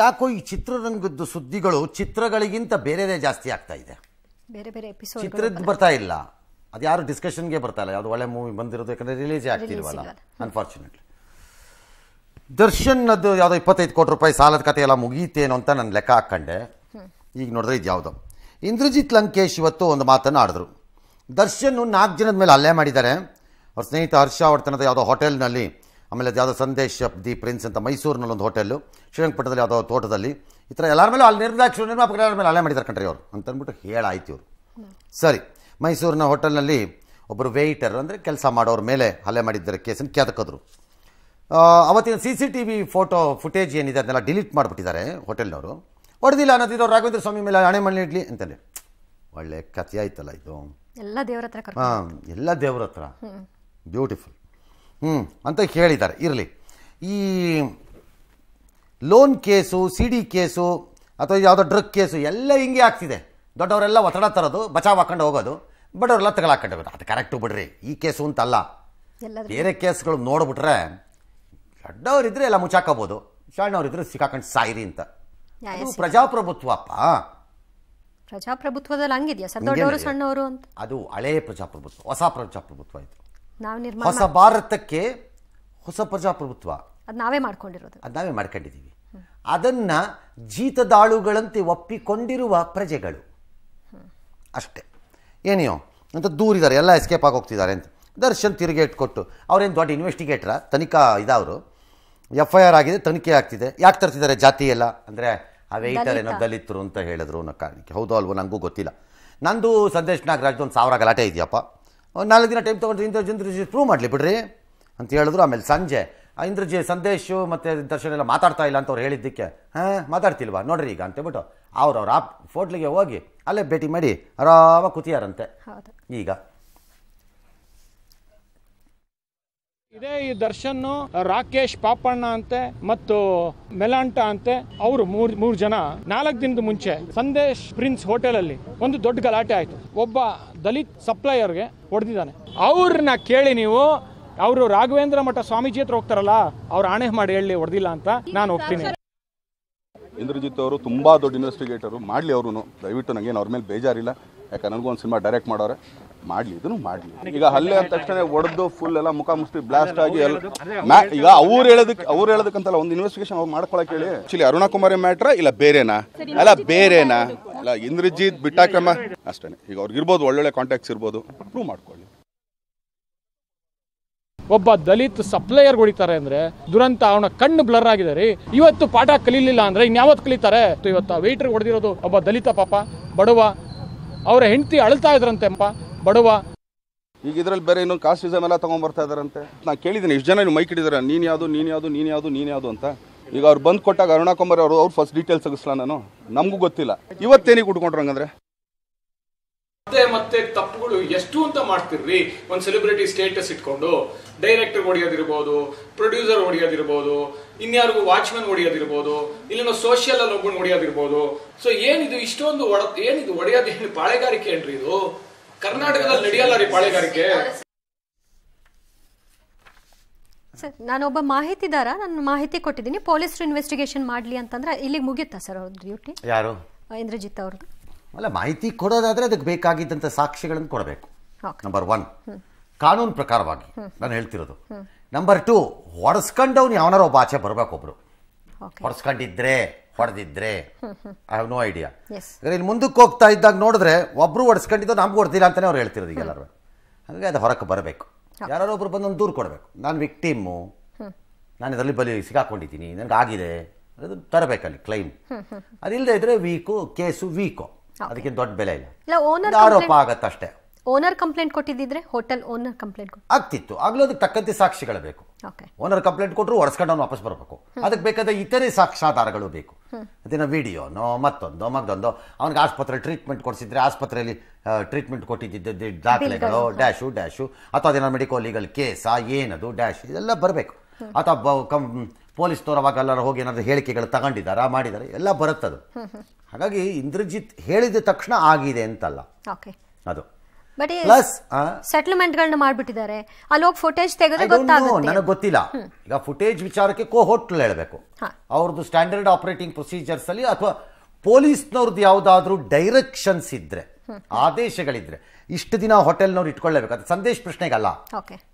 ಯಾಕೋ ಈ ಚಿತ್ರರಂಗದ್ದು ಸುದ್ದಿಗಳು ಚಿತ್ರಗಳಿಗಿಂತ ಬೇರೆದೇ ಜಾಸ್ತಿ ಆಗ್ತಾ ಇದೆ ಬೇರೆ ಬೇರೆ ಎಪಿಸೋಡ್ ಚಿತ್ರದ್ದು ಬರ್ತಾ ಇಲ್ಲ ಅದು ಯಾರು ಡಿಸ್ಕಷನ್ಗೆ ಬರ್ತಾ ಇಲ್ಲ ಯಾವುದು ಒಳ್ಳೆ ಮೂವಿ ಬಂದಿರೋದು ಯಾಕಂದರೆ ರಿಲೀಸೇ ಆಗ್ತಿಲ್ವಲ್ಲ ಅನ್ಫಾರ್ಚುನೇಟ್ಲಿ ದರ್ಶನ್ ಅದು ಯಾವುದೋ ಇಪ್ಪತ್ತೈದು ಕೋಟಿ ರೂಪಾಯಿ ಸಾಲದ ಕತೆ ಎಲ್ಲ ಅಂತ ನಾನು ಲೆಕ್ಕ ಹಾಕ್ಕೊಂಡೆ ಈಗ ನೋಡಿದ್ರೆ ಇದು ಯಾವುದೋ ಇಂದ್ರಜಿತ್ ಲಂಕೇಶ್ ಇವತ್ತು ಒಂದು ಮಾತನ್ನು ಆಡಿದ್ರು ದರ್ಶನ್ ನಾಲ್ಕು ಜನದ ಮೇಲೆ ಅಲ್ಲೇ ಮಾಡಿದ್ದಾರೆ ಅವ್ರ ಸ್ನೇಹಿತ ಹರ್ಷ ಆವರ್ತನದ ಯಾವುದೋ ಹೋಟೆಲ್ನಲ್ಲಿ ಆಮೇಲೆ ಅದು ಯಾವುದೋ ಸಂದೇಶ್ ದಿ ಪ್ರಿನ್ಸ್ ಅಂತ ಮೈಸೂರಿನಲ್ಲಿ ಒಂದು ಹೋಟೆಲ್ಲು ಶ್ರೀರಂಗಪಟ್ಟಣದಲ್ಲಿ ಯಾವುದೋ ತೋಟದಲ್ಲಿ ಈ ಥರ ಎಲ್ಲರ ಮೇಲೂ ಅಲ್ಲಿ ನಿರ್ದಾಕ್ಷ ನಿರ್ಮಾಪಕರು ಎಲ್ಲರ ಮೇಲೆ ಅಲೆ ಮಾಡಿದ್ದಾರೆ ಕಣ್ರಿ ಅವರು ಅಂತಂದ್ಬಿಟ್ಟು ಹೇಳಾಯ್ತು ಇವರು ಸರಿ ಮೈಸೂರಿನ ಹೋಟೆಲ್ನಲ್ಲಿ ಒಬ್ಬರು ವೆಯ್ಟರ್ ಅಂದರೆ ಕೆಲಸ ಮಾಡೋರ ಮೇಲೆ ಹಲ್ಲೆ ಮಾಡಿದ್ದಾರೆ ಕೇಸನ್ನು ಕ್ಯಾತಕ್ಕಿದ್ರು ಅವತ್ತಿನ C C T V photo footage ಏನಿದೆ ಅದನ್ನೆಲ್ಲ ಡಿಲೀಟ್ ಮಾಡಿಬಿಟ್ಟಿದ್ದಾರೆ ಹೋಟೆಲ್ನವರು ಹೊಡೆದಿಲ್ಲ ಅನ್ನೋದಿದ್ದು ರಾಘವೇಂದ್ರ ಸ್ವಾಮಿ ಮೇಲೆ ಹಣೆ ಮಣ್ಣಿ ಇಡ್ಲಿ ಅಂತಲೇ ಒಳ್ಳೆ ಕಥೆ ಆಯ್ತಲ್ಲ ಇದು ಎಲ್ಲ ದೇವ್ರ ಹತ್ರ ಹಾಂ ಎಲ್ಲ ದೇವ್ರ ಹತ್ರ ಬ್ಯೂಟಿಫುಲ್ ಹ್ಞೂ ಅಂತ ಹೇಳಿದ್ದಾರೆ ಇರಲಿ ಈ loan case C D case ಅಥವಾ ಯಾವುದೋ ಡ್ರಗ್ ಕೇಸು ಎಲ್ಲ ಹಿಂಗೆ ಆಗ್ತಿದೆ ದೊಡ್ಡವರೆಲ್ಲ ಒತ್ತಡ ತರೋದು ಬಚಾವ್ ಹಾಕೊಂಡು ಹೋಗೋದು ಬಡವರೆಲ್ಲ ತಗೊಳಾಕೊಂಡು ಹೋಗೋದು ಅದು ಕರೆಕ್ಟು ಬಿಡ್ರಿ ಈ ಕೇಸು ಅಂತಲ್ಲ ಬೇರೆ ಕೇಸ್ಗಳು ನೋಡಿಬಿಟ್ರೆ ದೊಡ್ಡವರಿದ್ರೆ ಎಲ್ಲ ಮುಚ್ಚಾಕೋಬೋದು ಸಣ್ಣವರಿದ್ರೆ ಸಿಕ್ಕಾಕೊಂಡು ಸಾಯಿರಿ ಅಂತ ಪ್ರಜಾಪ್ರಭುತ್ವಪ್ಪ ಪ್ರಜಾಪ್ರಭುತ್ವದಲ್ಲಿ ಹಂಗಿದೆಯಾ ಸರ್ ದೊಡ್ಡವರು ಸಣ್ಣವರು ಅಂತ ಅದು ಹಳೆಯ ಪ್ರಜಾಪ್ರಭುತ್ವ ಹೊಸ ಪ್ರಜಾಪ್ರಭುತ್ವ ಇದು ನಾವು ನಿರ್ಮಾಣ ಹೊಸ ಭಾರತಕ್ಕೆ ಹೊಸ ಪ್ರಜಾಪ್ರಭುತ್ವ ಅದು ನಾವೇ ಮಾಡ್ಕೊಂಡಿರೋದು ಅದು ನಾವೇ ಮಾಡ್ಕೊಂಡಿದ್ದೀವಿ ಅದನ್ನು ಜೀತದಾಳುಗಳಂತೆ ಒಪ್ಪಿಕೊಂಡಿರುವ ಪ್ರಜೆಗಳು ಅಷ್ಟೇ ಏನೆಯೋ ಅಂತ ದೂರಿದ್ದಾರೆ ಎಲ್ಲ ಎಸ್ಕೇಪ್ ಆಗೋಗ್ತಿದ್ದಾರೆ ಅಂತ ದರ್ಶನ್ ತಿರುಗೇಟ್ ಕೊಟ್ಟು ಅವ್ರೇನು ದೊಡ್ಡ ಇನ್ವೆಸ್ಟಿಗೇಟ್ರ ತನಿಖಾ ಇದಾವರು ಎಫ್ ಐ ಆರ್ ಆಗಿದೆ ತನಿಖೆ ಆಗ್ತಿದೆ ಯಾಕೆ ತರ್ತಿದ್ದಾರೆ ಜಾತಿ ಎಲ್ಲ ಅಂದರೆ ಆ ವೆಯ್ಟರ್ ಏನೋ ದಲಿತರು ಅಂತ ಹೇಳಿದ್ರು ಅನ್ನೋ ಕಾರಣಕ್ಕೆ ಹೌದು ಅಲ್ವೋ ನನಗೂ ಗೊತ್ತಿಲ್ಲ ನಂದು ಸಂದೇಶ್ ನಾಗರಾಜ್ದು ಒಂದು ಸಾವಿರ ಗಲಾಟೆ ಇದೆಯಪ್ಪ ಒಂದು ನಾಲ್ಕು ದಿನ ಟೈಮ್ ತೊಗೊಂಡ್ರೆ ಇಂದ್ರಜಿ ಇಂದ್ರಜಿ ಪ್ರೂವ್ ಮಾಡಲಿ ಬಿಡ್ರಿ ಅಂತ ಹೇಳಿದ್ರು ಆಮೇಲೆ ಸಂಜೆ ಆ ಇಂದ್ರಜಿ ಸಂದೇಶು ಮತ್ತು ದರ್ಶನ ಎಲ್ಲ ಮಾತಾಡ್ತಾ ಇಲ್ಲ ಅಂತ ಅವ್ರು ಹೇಳಿದ್ದಕ್ಕೆ ಹಾಂ ಮಾತಾಡ್ತಿಲ್ವಾ ನೋಡ್ರಿ ಈಗ ಅಂತೇಳ್ಬಿಟ್ಟು ಅವ್ರು ಅವ್ರು ಆ ಫೋಟ್ಲಿಗೆ ಹೋಗಿ ಅಲ್ಲೇ ಭೇಟಿ ಮಾಡಿ ಆರಾಮಾಗಿ ಕೂತಿಯಾರಂತೆ ಈಗ ಇದೇ ಈ ದರ್ಶನ್ ರಾಕೇಶ್ ಪಾಪಣ್ಣ ಅಂತೆ ಮತ್ತು ಮೆಲಾಂಟ ಅಂತೆ ಅವರು ಮೂರ್ ಮೂರ್ ಜನ ನಾಲ್ಕು ದಿನದ ಮುಂಚೆ ಸಂದೇಶ್ ಪ್ರಿನ್ಸ್ ಹೋಟೆಲ್ ಅಲ್ಲಿ ಒಂದು ದೊಡ್ಡ ಗಲಾಟೆ ಆಯ್ತು ಒಬ್ಬ ದಲಿತ್ ಸಪ್ಲೈಯರ್ಗೆ ಹೊಡೆದಿದ್ದಾನೆ ಅವ್ರನ್ನ ಕೇಳಿ ನೀವು ಅವರು ರಾಘವೇಂದ್ರ ಮಠ ಸ್ವಾಮೀಜಿ ಹತ್ರ ಹೋಗ್ತಾರಲ್ಲ ಅವ್ರು ಆಣೆ ಮಾಡಿ ಹೇಳಿ ಹೊಡೆದಿಲ್ಲ ಅಂತ ನಾನು ಹೋಗ್ತೀನಿ ಇಂದ್ರಜಿತ್ ಅವರು ತುಂಬಾ ದೊಡ್ಡ ಇನ್ವೆಸ್ಟಿಗೇಟರ್ ಮಾಡಲಿ ಅವರು ದಯವಿಟ್ಟು ನನಗೇನು ಅವ್ರ ಮೇಲೆ ಬೇಜಾರಿಲ್ಲ ಯಾಕಂದ್ರೆ ನನಗೂ ಒಂದು ಸಿನಿಮಾ ಡೈರೆಕ್ಟ್ ಮಾಡೋರೆ ಮಾಡ್ಲಿ ಇದನ್ನು ಮಾಡ್ಲಿ ಈಗ ಹಲ್ಲೆ ಅಂದ ತಕ್ಷಣ ಒಡೆದು ಫುಲ್ ಎಲ್ಲ ಮುಖ ಬ್ಲಾಸ್ಟ್ ಆಗಿ ಎಲ್ಲ ಈಗ ಅವ್ರು ಹೇಳೋದಕ್ಕೆ ಅವ್ರು ಹೇಳೋದಕ್ಕಂತಲ್ಲ ಒಂದು ಇನ್ವೆಸ್ಟಿಗೇಷನ್ ಅವ್ರು ಮಾಡ್ಕೊಳಕ್ ಹೇಳಿ ಆಕ್ಚುಲಿ ಅರುಣ ಕುಮಾರಿ ಮ್ಯಾಟ್ರ ಇಲ್ಲ ಬೇರೆನಾ ಅಲ್ಲ ಬೇರೆನಾ ಇಲ್ಲ ಇಂದ್ರಜಿತ್ ಬಿಟ್ಟಾಕ್ರಮ ಅಷ್ಟೇ ಈಗ ಅವ್ರಿಗೆ ಇರ್ಬೋದು ಒಳ್ಳೊಳ್ಳೆ ಕಾಂಟ್ಯಾಕ್ಟ್ಸ್ ಇರ್ಬೋದು ಪ್ರೂವ್ ಮಾಡ್ಕೊಳ್ಳಿ ಒಬ್ಬ ದಲಿತ್ ಸಪ್ಲೈಯರ್ ಹೊಡಿತಾರೆ ಅಂದ್ರೆ ದುರಂತ ಅವನ ಕಣ್ಣು ಬ್ಲರ್ ಆಗಿದೆ ರೀ ಇವತ್ತು ಪಾಠ ಕಲೀಲಿಲ್ಲ ಅಂದ್ರೆ ಇನ್ಯಾವತ್ತು ಕಲಿತಾರೆ ಇವತ್ತು ವೈಟ್ರಿಗೆ ಹೊಡೆದಿರೋದು ಒಬ್ಬ ದಲಿತ ಪಾಪ ಬಡವ ಅವರ ಹೆಂಡತಿ ಅಳ್ತಾ ಇದ್ರಂತೆ ಬಡವ ಈಗ ಇದ್ರಲ್ಲಿ ಬೇರೆ ಇನ್ನೊಂದು ಕಾಸ್ಟಿಸಮ್ ಎಲ್ಲ ಬರ್ತಾ ಇದಾರಂತೆ ನಾ ಕೇಳಿದ್ದೀನಿ ಇಷ್ಟು ಜನ ಮೈಕ್ ಹಿಡಿದಾರೆ ನೀನು ಯಾವುದು ನೀನು ಯಾವುದು ನೀನು ಯಾವುದು ನೀನು ಯಾವುದು ಅಂತ ಈಗ ಅವ್ರು ಬಂದ್ ಕೊಟ್ಟಾಗ ಅರುಣಾ ಕುಮಾರ್ ಅವರು ಅವ್ರು ಫಸ್ಟ್ ಡೀಟೇಲ್ಸ್ ತೆಗಿಸ್ಲಾ ನಾನು ನಮಗೂ ಗೊತ್ತಿಲ್ಲ ಇವತ್ತೇನಿ ಉಟ್ಕೊಂಡ್ರು ಮತ್ತೆ ಮತ್ತೆ ತಪ್ಪುಗಳು ಎಷ್ಟು ಅಂತ ಮಾಡ್ತಿರ್ರಿ ಒಂದು ಸೆಲೆಬ್ರಿಟಿ ಸ್ಟೇಟಸ್ ಇಟ್ಕೊಂಡು ಡೈರೆಕ್ಟರ್ ಹೊಡಿಯೋದಿರ್ಬೋದು ಪ್ರೊಡ್ಯೂಸರ್ ಹೊಡಿಯೋದಿರ್ಬೋದು ಇನ್ಯಾರಿಗೂ ವಾಚ್ಮನ್ ಹೊಡಿಯೋದಿರ್ಬೋದು ಇಲ್ಲೇನೋ ಸೋಷಿಯಲ್ ಅಲ್ಲಿ ಒಬ್ಬನ ಹೊಡಿಯೋದಿರ್ಬೋದು ಸೊ ಏನಿದು ಇಷ್ಟೊಂದು ಒಡ ಏನಿದು ಒಡೆಯೋದು ಏನು ಪಾಳೆಗಾರಿಕೆ ಏನ್ರಿ ಇದು ಕರ್ನಾಟಕದಲ್ಲಿ ನಡೆಯಲ್ಲ ರೀ ಪಾಳೆಗಾರಿಕೆ ಸರ್ ನಾನೊಬ್ಬ ಮಾಹಿತಿದಾರ ನಾನು ಮಾಹಿತಿ ಕೊಟ್ಟಿದ್ದೀನಿ ಪೊಲೀಸರು ಇನ್ವೆಸ್ಟಿಗೇಷನ್ ಮಾಡಲಿ ಅಂತಂದ್ರೆ ಇಲ್ಲಿಗೆ ಮುಗಿಯುತ್ತಾ ಸರ್ ಅವ್ರ ಡ್ಯೂಟಿ ಯಾರು ಇಂದ್ರಜಿತ್ ಅವ್ರದ್ದು ಅಲ್ಲ ಮಾಹಿತಿ ಕೊಡೋದಾದ್ರೆ ಅದಕ್ಕೆ ಬೇಕಾಗಿದ್ದಂಥ ಸಾಕ್ಷಿಗಳನ್ನು ಕೊಡಬೇಕು ನಂಬರ್ ಒನ್ ಕಾನೂನು ಪ್ರಕಾರವಾಗಿ ನಾನು ಹೇಳ್ತಿರೋದು ನಂಬರ್ ಟು ಹೊಡೆಸ್ಕೊಂಡವ್ನು ಯಾವನಾರ ಒಬ್ಬ ಆಚೆ ಬರಬೇಕು ಒಬ್ಬರು ಹೊಡೆಸ್ಕೊಂಡಿದ್ರೆ ಹೊಡೆದಿದ್ರೆ ಐ ಹವ್ ನೋ ಐಡಿಯಾ ಇಲ್ಲಿ ಮುಂದಕ್ಕೆ ಹೋಗ್ತಾ ಇದ್ದಾಗ ನೋಡಿದ್ರೆ ಒಬ್ರು ಹೊಡೆಸ್ಕೊಂಡಿದ್ದು ನಮ್ಗೆ ಹೊಡೆದಿಲ್ಲ ಅಂತಲೇ ಅವ್ರು ಹೇಳ್ತಿರೋದು ಎಲ್ಲರೂ ಹಾಗಾಗಿ ಅದು ಹೊರಕ್ಕೆ ಬರಬೇಕು ಯಾರೋ ಒಬ್ರು ಬಂದು ಒಂದು ದೂರು ಕೊಡಬೇಕು ನಾನು ವಿಕ್ಟಿಮು ನಾನು ಇದರಲ್ಲಿ ಬಲಿ ಸಿಗಾಕೊಂಡಿದ್ದೀನಿ ನನಗೆ ಆಗಿದೆ ಅದು ತರಬೇಕಲ್ಲಿ ಕ್ಲೈಮ್ ಅದಿಲ್ಲದೆ ಇದ್ರೆ ವೀಕು ಕೇಸು ವೀಕು ಅದಕ್ಕೆ ದೊಡ್ಡ ಬೆಲೆ ಇಲ್ಲ ಆರೋಪ ಆಗತ್ತಷ್ಟೇ ಓನರ್ ಕಂಪ್ಲೇಂಟ್ ಕೊಟ್ಟಿದ್ದಿದ್ರೆ ಹೋಟೆಲ್ ಓನರ್ ಕಂಪ್ಲೇಂಟ್ ಆಗ್ತಿತ್ತು ಆಗ್ಲೂ ಅದಕ್ಕೆ ತಕ್ಕಂತೆ ಸಾಕ್ಷಿಗಳು ಬೇಕು ಓನರ್ ಕಂಪ್ಲೇಂಟ್ ಕೊಟ್ಟರು ಒರೆಸ್ಕೊಂಡು ವಾಪಸ್ ಬರಬೇಕು ಅದಕ್ಕೆ ಬೇಕಾದ ಇತರೆ ಸಾಕ್ಷ್ಯಾಧಾರಗಳು ಬೇಕು ಅದನ್ನ ವಿಡಿಯೋನೋ ಮತ್ತೊಂದು ಮತ್ತೊಂದು ಅವನಿಗೆ ಆಸ್ಪತ್ರೆ ಟ್ರೀಟ್ಮೆಂಟ್ ಕೊಡಿಸಿದ್ರೆ ಆಸ್ಪತ್ರೆಯಲ್ಲಿ ಟ್ರೀಟ್ಮೆಂಟ್ ಕೊಟ್ಟಿದ್ದ ದಾಖಲೆಗಳು ಡ್ಯಾಶು ಡ್ಯಾಶು ಅಥವಾ ಅದೇನೋ ಮೆಡಿಕಲ್ ಲೀಗಲ್ ಕೇಸಾ ಏನದು ಡ್ಯಾಶ್ ಇದೆಲ್ಲ ಬರಬೇಕು ಅಥವಾ ಪೊಲೀಸ್ ಪೊಲೀಸ್ನವ್ರು ಎಲ್ಲರೂ ಹೋಗಿ ಏನಾದರೂ ಹೇಳಿಕೆಗಳು ತಗೊಂಡಿದಾರಾ ಮಾಡಿದ್ದಾರೆ ಎಲ್ಲ ಬರುತ್ತದು ಹಾಗಾಗಿ ಇಂದ್ರಜಿತ್ ಹೇಳಿದ ತಕ್ಷಣ ಆಗಿದೆ ಅಂತಲ್ಲ ಅದು ಬಟ್ ಪ್ಲಸ್ ಸೆಟಲ್ಮೆಂಟ್ ಗಳನ್ನ ಮಾಡ್ಬಿಟ್ಟಿದ್ದಾರೆ ಅಲ್ಲಿ ಹೋಗಿ ಫುಟೇಜ್ ತೆಗೆದು ಗೊತ್ತಾಗುತ್ತೆ ನನಗೆ ಗೊತ್ತಿಲ್ಲ ಈಗ ಫುಟೇಜ್ ವಿಚಾರಕ್ಕೆ ಕೋ ಹೋಟ್ಲ್ ಹೇಳಬೇಕು ಅವ್ರದ್ದು ಸ್ಟ್ಯಾಂಡರ್ಡ್ ಆಪರೇಟಿಂಗ್ ಪ್ರೊಸೀಜರ್ಸ್ ಅಲ್ಲಿ ಅಥವಾ ಪೊಲೀಸ್ನವ್ರದ್ದು ಯಾವ್ದಾದ್ರೂ ಡೈರೆಕ್ಷನ್ಸ್ ಇದ್ರೆ ಆದೇಶಗಳಿದ್ರೆ ಇಷ್ಟು ದಿನ ಹೋಟೆಲ್ನವ್ರು ಇಟ್ಕೊಳ್ಳೇಬೇಕು ಅದು ಸಂದೇಶ ಪ್ರಶ್ನೆಗಲ್ಲ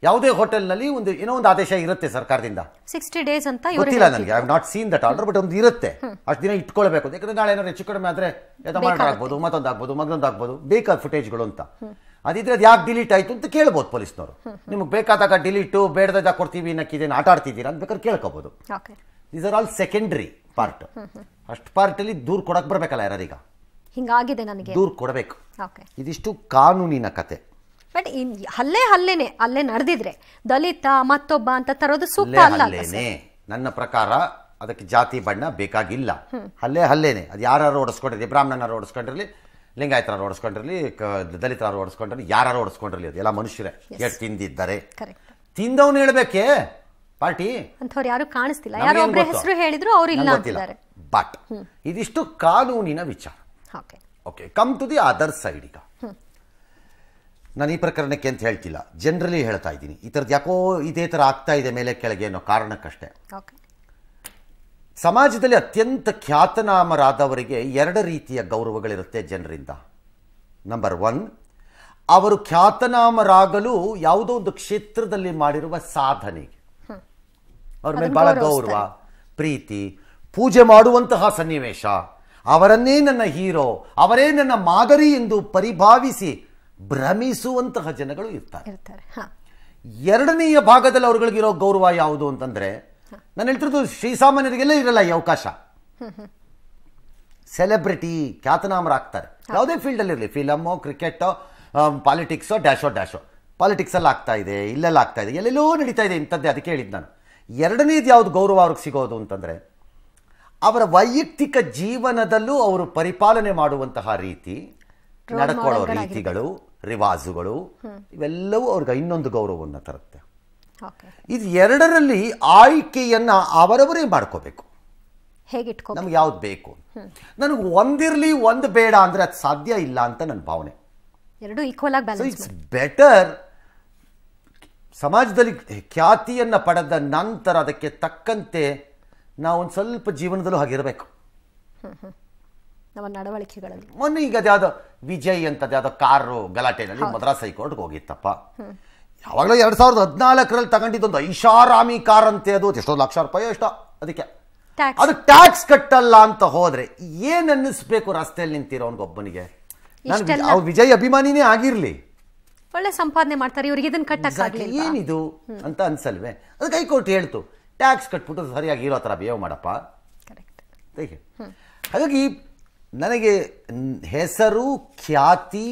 ಯಾವುದೇ ಹೋಟೆಲ್ನಲ್ಲಿ ಒಂದು ಏನೋ ಒಂದು ಆದೇಶ ಇರುತ್ತೆ ಸರ್ಕಾರದಿಂದ ಸಿಕ್ಸ್ಟಿ ಡೇಸ್ ಅಂತ ಗೊತ್ತಿಲ್ಲ ನನಗೆ I not seen that order but ಒಂದು ಇರುತ್ತೆ ಅಷ್ಟು ದಿನ ಇಟ್ಕೊಳ್ಬೇಕು ಯಾಕಂದ್ರೆ ನಾಳೆ ಏನಾದ್ರು ಹೆಚ್ಚು ಕಡಿಮೆ ಆದರೆ ಯಾತ ಆಗ್ಬೋದು ಮತ್ತೊಂದು ಆಗ್ಬೋದು ಮಗದೊಂದು ಆಗ್ಬೋದು ಬೇಕಾದ ಫುಟೇಜ್ಗಳು ಅಂತ ಅದಿದ್ರೆ ಅದು ಯಾಕೆ ಡಿಲೀಟ್ ಆಯಿತು ಅಂತ ಕೇಳ್ಬೋದು ಪೊಲೀಸ್ನವರು ನಿಮಗೆ ಬೇಕಾದಾಗ ಡಿಲೀಟು ಬೇಡದಾಗ ಕೊಡ್ತೀವಿ ನಕ್ಕಿದೇನು ಆಟ ಆಡ್ತಿದ್ದೀರಾ ಅಂತ ಬೇಕಾದ್ರೆ ಕೇಳ್ಕೋಬೋದು these are all secondary part first ಪಾರ್ಟಲ್ಲಿ ದೂರ ಕೊಡಕ್ಕೆ ಬರಬೇಕಲ್ಲ ಯಾರೀಗ ಹಿಂಗಾಗಿದೆ ನನಗೆ ದೂರ ಕೊಡಬೇಕು ಇದಿಷ್ಟು ಕಾನೂನಿನ ಕತೆ ಬಟ್ ಹಲ್ಲೆ ಹಲ್ಲೆನೆ ಅಲ್ಲೇ ನಡೆದಿದ್ರೆ ದಲಿತ ಮತ್ತೊಬ್ಬ ಅಂತ ತರೋದು ಸೂಕ್ತ ಅಲ್ಲ ನನ್ನ ಪ್ರಕಾರ ಅದಕ್ಕೆ ಜಾತಿ ಬಣ್ಣ ಬೇಕಾಗಿಲ್ಲ ಹಲ್ಲೆ ಹಲ್ಲೇನೆ ಅದು ಯಾರು ಓಡಿಸ್ಕೊಂಡಿರಲಿ ಬ್ರಾಹ್ಮಣನಾರು ಓಡಿಸ್ಕೊಂಡಿರಲಿ ಲಿಂಗಾಯತರ ಓಡಿಸ್ಕೊಂಡಿರಲಿ ದಲಿತರ ಓಡಿಸ್ಕೊಂಡಿರಲಿ ಯಾರು ಓಡಿಸ್ಕೊಂಡಿರಲಿ ಎಲ್ಲಾ ಮನುಷ್ಯರೇ ಎಷ್ಟು ತಿಂದಿದ್ದಾರೆ ತಿಂದವನು ಹೇಳಬೇಕೆ ಪಾರ್ಟಿ ಅಂಥವ್ರು ಯಾರು ಕಾಣಿಸ್ತಿಲ್ಲ ಯಾರು ಒಬ್ಬರ ಹೆಸರು ಹೇಳಿದ್ರು ಅವ್ರು ಇಲ್ಲ ಅಂತಿದ್ದಾರೆ ಬಟ್ ಇದಿಷ್ಟು ಕಾನೂನಿನ ವಿಚಾರ okay okay come to the other side ಈಗ ನಾನು ಈ ಪ್ರಕರಣಕ್ಕೆ ಅಂತ ಹೇಳ್ತಿಲ್ಲ ಜನರಲಿ ಹೇಳ್ತಾ ಇದ್ದೀನಿ ಈ ಥರದ್ದು ಯಾಕೋ ಇದೇ ಥರ ಆಗ್ತಾ ಇದೆ ಮೇಲೆ ಕೆಳಗೆ ಅನ್ನೋ ಕಾರಣಕ್ಕಷ್ಟೇ ಓಕೆ ಸಮಾಜದಲ್ಲಿ ಅತ್ಯಂತ ಖ್ಯಾತನಾಮರಾದವರಿಗೆ ಎರಡು ರೀತಿಯ ಗೌರವಗಳಿರುತ್ತೆ ಜನರಿಂದ ನಂಬರ್ ಒನ್ ಅವರು ಖ್ಯಾತನಾಮರಾಗಲು ಯಾವುದೋ ಒಂದು ಕ್ಷೇತ್ರದಲ್ಲಿ ಮಾಡಿರುವ ಸಾಧನೆ ಅವ್ರ ಮೇಲೆ ಬಹಳ ಗೌರವ ಪ್ರೀತಿ ಪೂಜೆ ಮಾಡುವಂತಹ ಸನ್ನಿವೇಶ ಅವರನ್ನೇ ನನ್ನ ಹೀರೋ ಅವರೇ ನನ್ನ ಮಾದರಿ ಎಂದು ಪರಿಭಾವಿಸಿ ಭ್ರಮಿಸುವಂತಹ ಜನಗಳು ಇರ್ತಾರೆ ಎರಡನೆಯ ಭಾಗದಲ್ಲಿ ಅವರುಗಳಿಗಿರೋ ಗೌರವ ಯಾವುದು ಅಂತಂದರೆ ನಾನು ಹೇಳ್ತಿರೋದು ಶ್ರೀಸಾಮಾನ್ಯರಿಗೆಲ್ಲ ಇರಲ್ಲ ಈ ಅವಕಾಶ ಸೆಲೆಬ್ರಿಟಿ ಖ್ಯಾತನಾಮರಾಗ್ತಾರೆ ಯಾವುದೇ ಇರಲಿ ಫಿಲಮ್ಮು ಕ್ರಿಕೆಟೋ ಪಾಲಿಟಿಕ್ಸೋ ಡ್ಯಾಶೋ ಡ್ಯಾಶೋ ಪಾಲಿಟಿಕ್ಸಲ್ಲಿ ಆಗ್ತಾ ಇದೆ ಇಲ್ಲೆಲ್ಲ ಆಗ್ತಾ ಇದೆ ಎಲ್ಲೆಲ್ಲೋ ನಡೀತಾ ಇದೆ ಇಂಥದ್ದೇ ಅದಕ್ಕೆ ಹೇಳಿದ್ದು ನಾನು ಎರಡನೇದು ಯಾವುದು ಗೌರವ ಅವ್ರಿಗೆ ಸಿಗೋದು ಅಂತಂದರೆ ಅವರ ವೈಯಕ್ತಿಕ ಜೀವನದಲ್ಲೂ ಅವರು ಪರಿಪಾಲನೆ ಮಾಡುವಂತಹ ರೀತಿ ನಡ್ಕೊಳ್ಳೋ ರೀತಿಗಳು ರಿವಾಜುಗಳು ಇವೆಲ್ಲವೂ ಅವ್ರಿಗೆ ಇನ್ನೊಂದು ಗೌರವವನ್ನು ತರುತ್ತೆ ಇದು ಎರಡರಲ್ಲಿ ಆಯ್ಕೆಯನ್ನ ಅವರವರೇ ಮಾಡ್ಕೋಬೇಕು ಹೇಗಿಟ್ಕೋ ನಮ್ಗೆ ಯಾವ್ದು ಬೇಕು ನನಗೆ ಒಂದಿರಲಿ ಒಂದು ಬೇಡ ಅಂದ್ರೆ ಅದು ಸಾಧ್ಯ ಇಲ್ಲ ಅಂತ ನನ್ನ ಭಾವನೆ ಎರಡು ಈಕ್ವಲ್ ಆಗಿ ಇಟ್ಸ್ ಬೆಟರ್ ಸಮಾಜದಲ್ಲಿ ಖ್ಯಾತಿಯನ್ನ ಪಡೆದ ನಂತರ ಅದಕ್ಕೆ ತಕ್ಕಂತೆ ನಾವು ಒಂದು ಸ್ವಲ್ಪ ಜೀವನದಲ್ಲೂ ಹಾಗಿರಬೇಕು ನಡವಳಿಕೆಗಳಲ್ಲಿ ಮೊನ್ನೆ ಈಗ ಅದ್ಯಾವುದೋ ವಿಜಯ್ ಅಂತ ಕಾರು ಗಲಾಟೆನಲ್ಲಿ ಮದ್ರಾಸ್ ಹೈಕೋರ್ಟ್ಗೆ ಹೋಗಿತ್ತಪ್ಪ ಯಾವಾಗಲೂ ಎರಡು ಸಾವಿರದ ಹದಿನಾಲ್ಕರಲ್ಲಿ ತಗೊಂಡಿದ್ದೊಂದು ಐಷಾರಾಮಿ ಕಾರ್ ಅಂತ ಅದು ಎಷ್ಟೊಂದು ಲಕ್ಷ ರೂಪಾಯಿ ಎಷ್ಟೋ ಅದಕ್ಕೆ ಅದು ಟ್ಯಾಕ್ಸ್ ಕಟ್ಟಲ್ಲ ಅಂತ ಹೋದರೆ ಏನ್ ಅನ್ನಿಸ್ಬೇಕು ರಸ್ತೆಯಲ್ಲಿ ಒಬ್ಬನಿಗೆ ನಾನು ವಿಜಯ್ ಅಭಿಮಾನಿನೇ ಆಗಿರಲಿ ಒಳ್ಳೆ ಸಂಪಾದನೆ ಮಾಡ್ತಾರೆ ಇವ್ರಿಗೆ ಇದನ್ನ ಏನಿದು ಅಂತ ಅನ್ಸಲ್ವೇ ಅದಕ್ಕೆ ಹೈಕೋರ್ಟ್ ಹೇಳ್ತು ಟ್ಯಾಕ್ಸ್ ಕಟ್ಬಿಟ್ಟು ಸರಿಯಾಗಿ ಇರೋ ಥರ ಬಿಹೇವ್ ಮಾಡಪ್ಪ ಕರೆಕ್ಟ್ ಹಾಗಾಗಿ ನನಗೆ ಹೆಸರು ಖ್ಯಾತಿ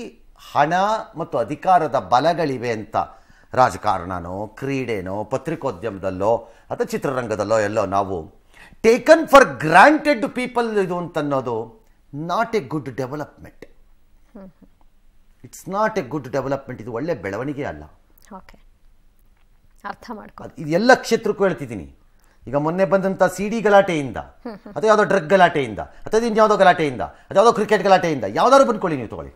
ಹಣ ಮತ್ತು ಅಧಿಕಾರದ ಬಲಗಳಿವೆ ಅಂತ ರಾಜಕಾರಣನೋ ಕ್ರೀಡೆನೋ ಪತ್ರಿಕೋದ್ಯಮದಲ್ಲೋ ಅಥವಾ ಚಿತ್ರರಂಗದಲ್ಲೋ ಎಲ್ಲೋ ನಾವು ಟೇಕನ್ ಫಾರ್ ಗ್ರಾಂಟೆಡ್ ಪೀಪಲ್ ಇದು ಅನ್ನೋದು not a good development it's not a good development ಇದು ಒಳ್ಳೆ ಬೆಳವಣಿಗೆ ಅಲ್ಲ ಓಕೆ ಅರ್ಥ ಮಾಡ್ಕೊಳ್ಳಿ ಇದು ಎಲ್ಲ ಕ್ಷೇತ್ರಕ್ಕೂ ಹೇಳ್ತಿದ್ದೀನಿ ಈಗ ಮೊನ್ನೆ ಬಂದಂಥ ಸಿ ಡಿ ಗಲಾಟೆಯಿಂದ ಅಥವಾ ಯಾವುದೋ ಡ್ರಗ್ ಗಲಾಟೆಯಿಂದ ಅಥವಾ ಯಾವುದೋ ಗಲಾಟೆಯಿಂದ ಅಥವಾ ಯಾವುದೋ ಕ್ರಿಕೆಟ್ ಗಲಾಟೆಯಿಂದ ಯಾವ್ದಾದ್ರು ಬಂದ್ಕೊಳ್ಳಿ ನೀವು ತಗೊಳ್ಳಿ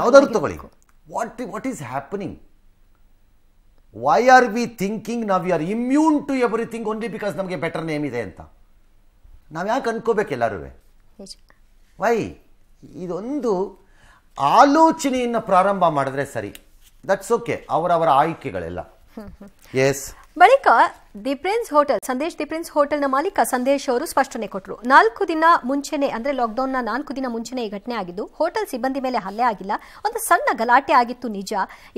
ಯಾವುದಾದ್ರು ತಗೊಳ್ಳಿ What what is happening? Why are we thinking now we are immune to everything only because we better name? We don't know why. Why? This is a problem that we have to Sari. That's okay. We have to Yes. ಬಳಿಕ the prince hotel Sandesh the prince ಹೋಟೆಲ್ನ ಮಾಲೀಕ ಸಂದೇಶ್ ಅವರು ಸ್ಪಷ್ಟನೆ ಕೊಟ್ಟರು ನಾಲ್ಕು ದಿನ ಮುಂಚೆನೆ ಅಂದ್ರೆ ಲಾಕ್ಡೌನ್ನ ನಾಲ್ಕು ದಿನ ಮುಂಚೆನೆ ಈ ಘಟನೆ ಆಗಿದ್ದು ಹೋಟೆಲ್ ಸಿಬ್ಬಂದಿ ಮೇಲೆ ಹಲ್ಲೆ ಆಗಿಲ್ಲ ಒಂದು ಸಣ್ಣ ಗಲಾಟೆ ಆಗಿತ್ತು ನಿಜ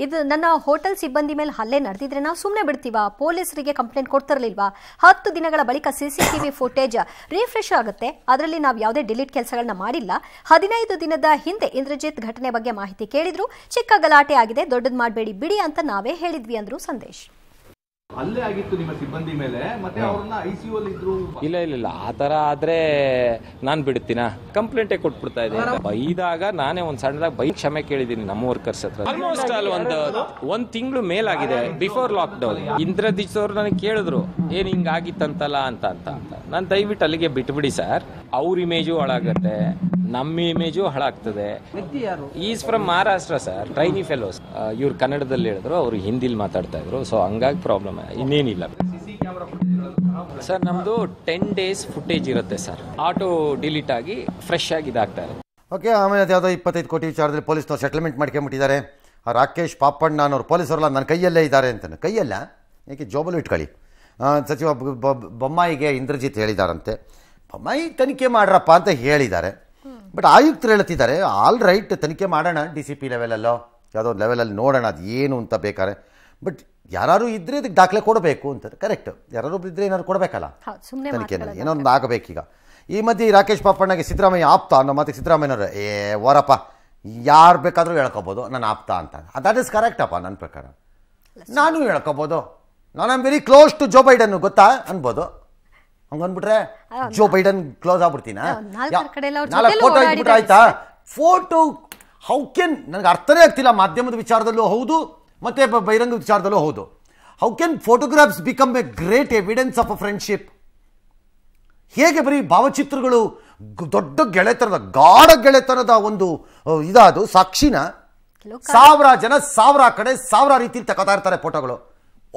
ಇದು ನನ್ನ ಹೋಟೆಲ್ ಸಿಬ್ಬಂದಿ ಮೇಲೆ ಹಲ್ಲೆ ನಡೆದಿದ್ರೆ ನಾವು ಸುಮ್ಮನೆ ಬಿಡ್ತೀವ ಪೊಲೀಸರಿಗೆ ಕಂಪ್ಲೇಂಟ್ ಕೊಡ್ತಿರಲಿಲ್ವಾ ಹತ್ತು ದಿನಗಳ ಬಳಿಕ ಸಿಸಿ ಟಿವಿ ಫುಟೇಜ್ ರಿಫ್ರೆಶ್ ಆಗುತ್ತೆ ಅದರಲ್ಲಿ ನಾವು ಯಾವುದೇ ಡಿಲೀಟ್ ಕೆಲಸಗಳನ್ನ ಮಾಡಿಲ್ಲ ಹದಿನೈದು ದಿನದ ಹಿಂದೆ ಇಂದ್ರಜಿತ್ ಘಟನೆ ಬಗ್ಗೆ ಮಾಹಿತಿ ಕೇಳಿದ್ರು ಚಿಕ್ಕ ಗಲಾಟೆ ಆಗಿದೆ ದೊಡ್ಡದು ಮಾಡಬೇಡಿ ಬಿಡಿ ಅಂತ ನಾವೇ ಹೇಳಿದ್ವಿ ಅಂದ್ರು ಸಂದೇಶ್ ಅಲ್ಲೇ ಆಗಿತ್ತು ನಿಮ್ಮ ಸಿಬ್ಬಂದಿ ಮೇಲೆ ಮತ್ತೆ ಅವ್ರನ್ನ ಐಸಿಯು ಅಲ್ಲಿ ಇದ್ರು ಇಲ್ಲ ಇಲ್ಲ ಇಲ್ಲ ಆ ಥರ ಆದರೆ ನಾನು ಬಿಡ್ತೀನಾ ಕಂಪ್ಲೇಂಟೇ ಕೊಟ್ಬಿಡ್ತಾ ಇದ್ದೀನಿ ಬೈದಾಗ ನಾನೇ ಒಂದ್ ಸಣ್ಣದಾಗ ಬೈಕ್ ಕ್ಷಮೆ ಕೇಳಿದ್ದೀನಿ ನಮ್ಮ ವರ್ಕರ್ಸ್ ಹತ್ರ ಆಲ್ಮೋಸ್ಟ್ ಅಲ್ಲಿ ಒಂದು ಒಂದು ತಿಂಗಳು ಮೇಲಾಗಿದೆ ಬಿಫೋರ್ ಲಾಕ್ಡೌನ್ ಇಂದ್ರಜಿತ್ ಅವರು ನನಗೆ ಕೇಳಿದ್ರು ಏನು ಹಿಂಗಾಗಿತ್ತಂತಲ್ಲ ಅಂತ ಅಂತ ಅಂತ ನಾನು ದಯವಿಟ್ಟು ಅಲ್ಲಿಗೆ ಬಿಟ್ಬಿಡಿ ಸರ್ ಅವ್ರ ಇಮೇಜು ಹಾಳಾಗತ್ತೆ ನಮ್ಮ ಇಮೇಜು ಹಾಳಾಗ್ತದೆ is from Maharashtra sir trainee fellows ಇವ್ರು ಕನ್ನಡದಲ್ಲಿ ಹೇಳಿದ್ರು ಅವ್ರು ಹಿಂದಿಲಿ ಮಾತಾಡ್ತಾ ಇದ್ರು ಸೊ ಹಂಗಾಗಿ ಪ್ರಾಬ್ಲಮ್ ಇನ್ನೇನಿಲ್ಲ ಸರ್ ನಮ್ದು ಟೆನ್ ಡೇಸ್ ಫುಟೇಜ್ ಇರುತ್ತೆ ಸರ್ ಆಟೋ ಡಿಲೀಟ್ ಆಗಿ ಫ್ರೆಶ್ ಆಗಿ ಇದಾಗ್ತಾ ಇದೆ ಓಕೆ ಆಮೇಲೆ ಯಾವುದೋ ಇಪ್ಪತ್ತೈದು ಕೋಟಿ ವಿಚಾರದಲ್ಲಿ ಪೊಲೀಸ್ನವ್ರು ಸೆಟಲ್ಮೆಂಟ್ ಮಾಡ್ಕೊಂಬಿಟ್ಟಿದ್ದಾರೆ ರಾಕೇಶ್ ಪಾಪಣ್ಣ ಅನ್ನೋರು ಪೊಲೀಸರಲ್ಲ ನನ್ನ ಕೈಯಲ್ಲೇ ಇದ್ದಾರೆ ಅಂತಾನೆ ಕೈಯಲ್ಲ ಏಕೆ ಜೋಬಲು ಇಟ್ಕೊಳ್ಳಿ ಸಚಿವ ಬೊಮ್ಮಾಯಿಗೆ ಇಂದ್ರಜಿತ್ ಹೇಳಿದಾರಂತೆ ಮೈ ತನಿಖೆ ಮಾಡ್ರಪ್ಪ ಅಂತ ಹೇಳಿದ್ದಾರೆ ಬಟ್ ಆಯುಕ್ತರು ಹೇಳ್ತಿದ್ದಾರೆ ಆಲ್ ರೈಟ್ ತನಿಖೆ ಮಾಡೋಣ ಡಿ ಸಿ ಪಿ ಲೆವೆಲಲ್ಲೋ ಯಾವುದೋ ಒಂದು ಲೆವೆಲಲ್ಲಿ ನೋಡೋಣ ಅದು ಏನು ಅಂತ ಬೇಕಾದ್ರೆ ಬಟ್ ಯಾರು ಇದ್ರೆ ಇದಕ್ಕೆ ದಾಖಲೆ ಕೊಡಬೇಕು ಅಂತ ಕರೆಕ್ಟ್ ಯಾರು ಇದ್ರೆ ಏನಾದ್ರು ಕೊಡಬೇಕಲ್ಲ ತನಿಖೆ ಏನೋ ಒಂದು ಆಗಬೇಕೀಗ ಈ ಮಧ್ಯೆ ರಾಕೇಶ್ ಪಾಪಣ್ಣಗೆ ಸಿದ್ದರಾಮಯ್ಯ ಆಪ್ತ ಅನ್ನೋ ಮಾತಿಗೆ ಸಿದ್ದರಾಮಯ್ಯನವರು ಏ ವರಪ್ಪ ಯಾರು ಬೇಕಾದರೂ ಹೇಳ್ಕೊಬೋದು ನಾನು ಆಪ್ತ ಅಂತ ದಟ್ ಇಸ್ ಕರೆಕ್ಟಪ್ಪ ನನ್ನ ಪ್ರಕಾರ ನಾನು ಹೇಳ್ಕೊಬೋದು ನಾನು am very close to Joe ಬೈಡನ್ನು ಗೊತ್ತಾ ಅನ್ಬೋದು ಹಂಗಂದ್ಬಿಟ್ರೆ ಜೋ ಬೈಡನ್ ಕ್ಲೋಸ್ ಆಗ್ಬಿಡ್ತೀನಿ ಫೋಟೋ ಆಯ್ತಾ ಫೋಟೋ ಹೌ ಕೆನ್ ನನಗೆ ಅರ್ಥನೇ ಆಗ್ತಿಲ್ಲ ಮಾಧ್ಯಮದ ವಿಚಾರದಲ್ಲೂ ಹೌದು ಮತ್ತೆ ಬಹಿರಂಗ ವಿಚಾರದಲ್ಲೂ ಹೌದು how can photographs become a great evidence of a friendship ಹೇಗೆ ಬರೀ ಭಾವಚಿತ್ರಗಳು ದೊಡ್ಡ ಗೆಳೆತನದ ಗಾಢ ಗೆಳೆತನದ ಒಂದು ಇದಾದು ಸಾಕ್ಷಿನ ಸಾವಿರ ಜನ ಸಾವಿರ ಕಡೆ ಸಾವಿರ ರೀತಿಯಲ್ಲಿ ತಕೊತಾ ಇರ್ತಾರೆ ಫೋಟೋಗಳು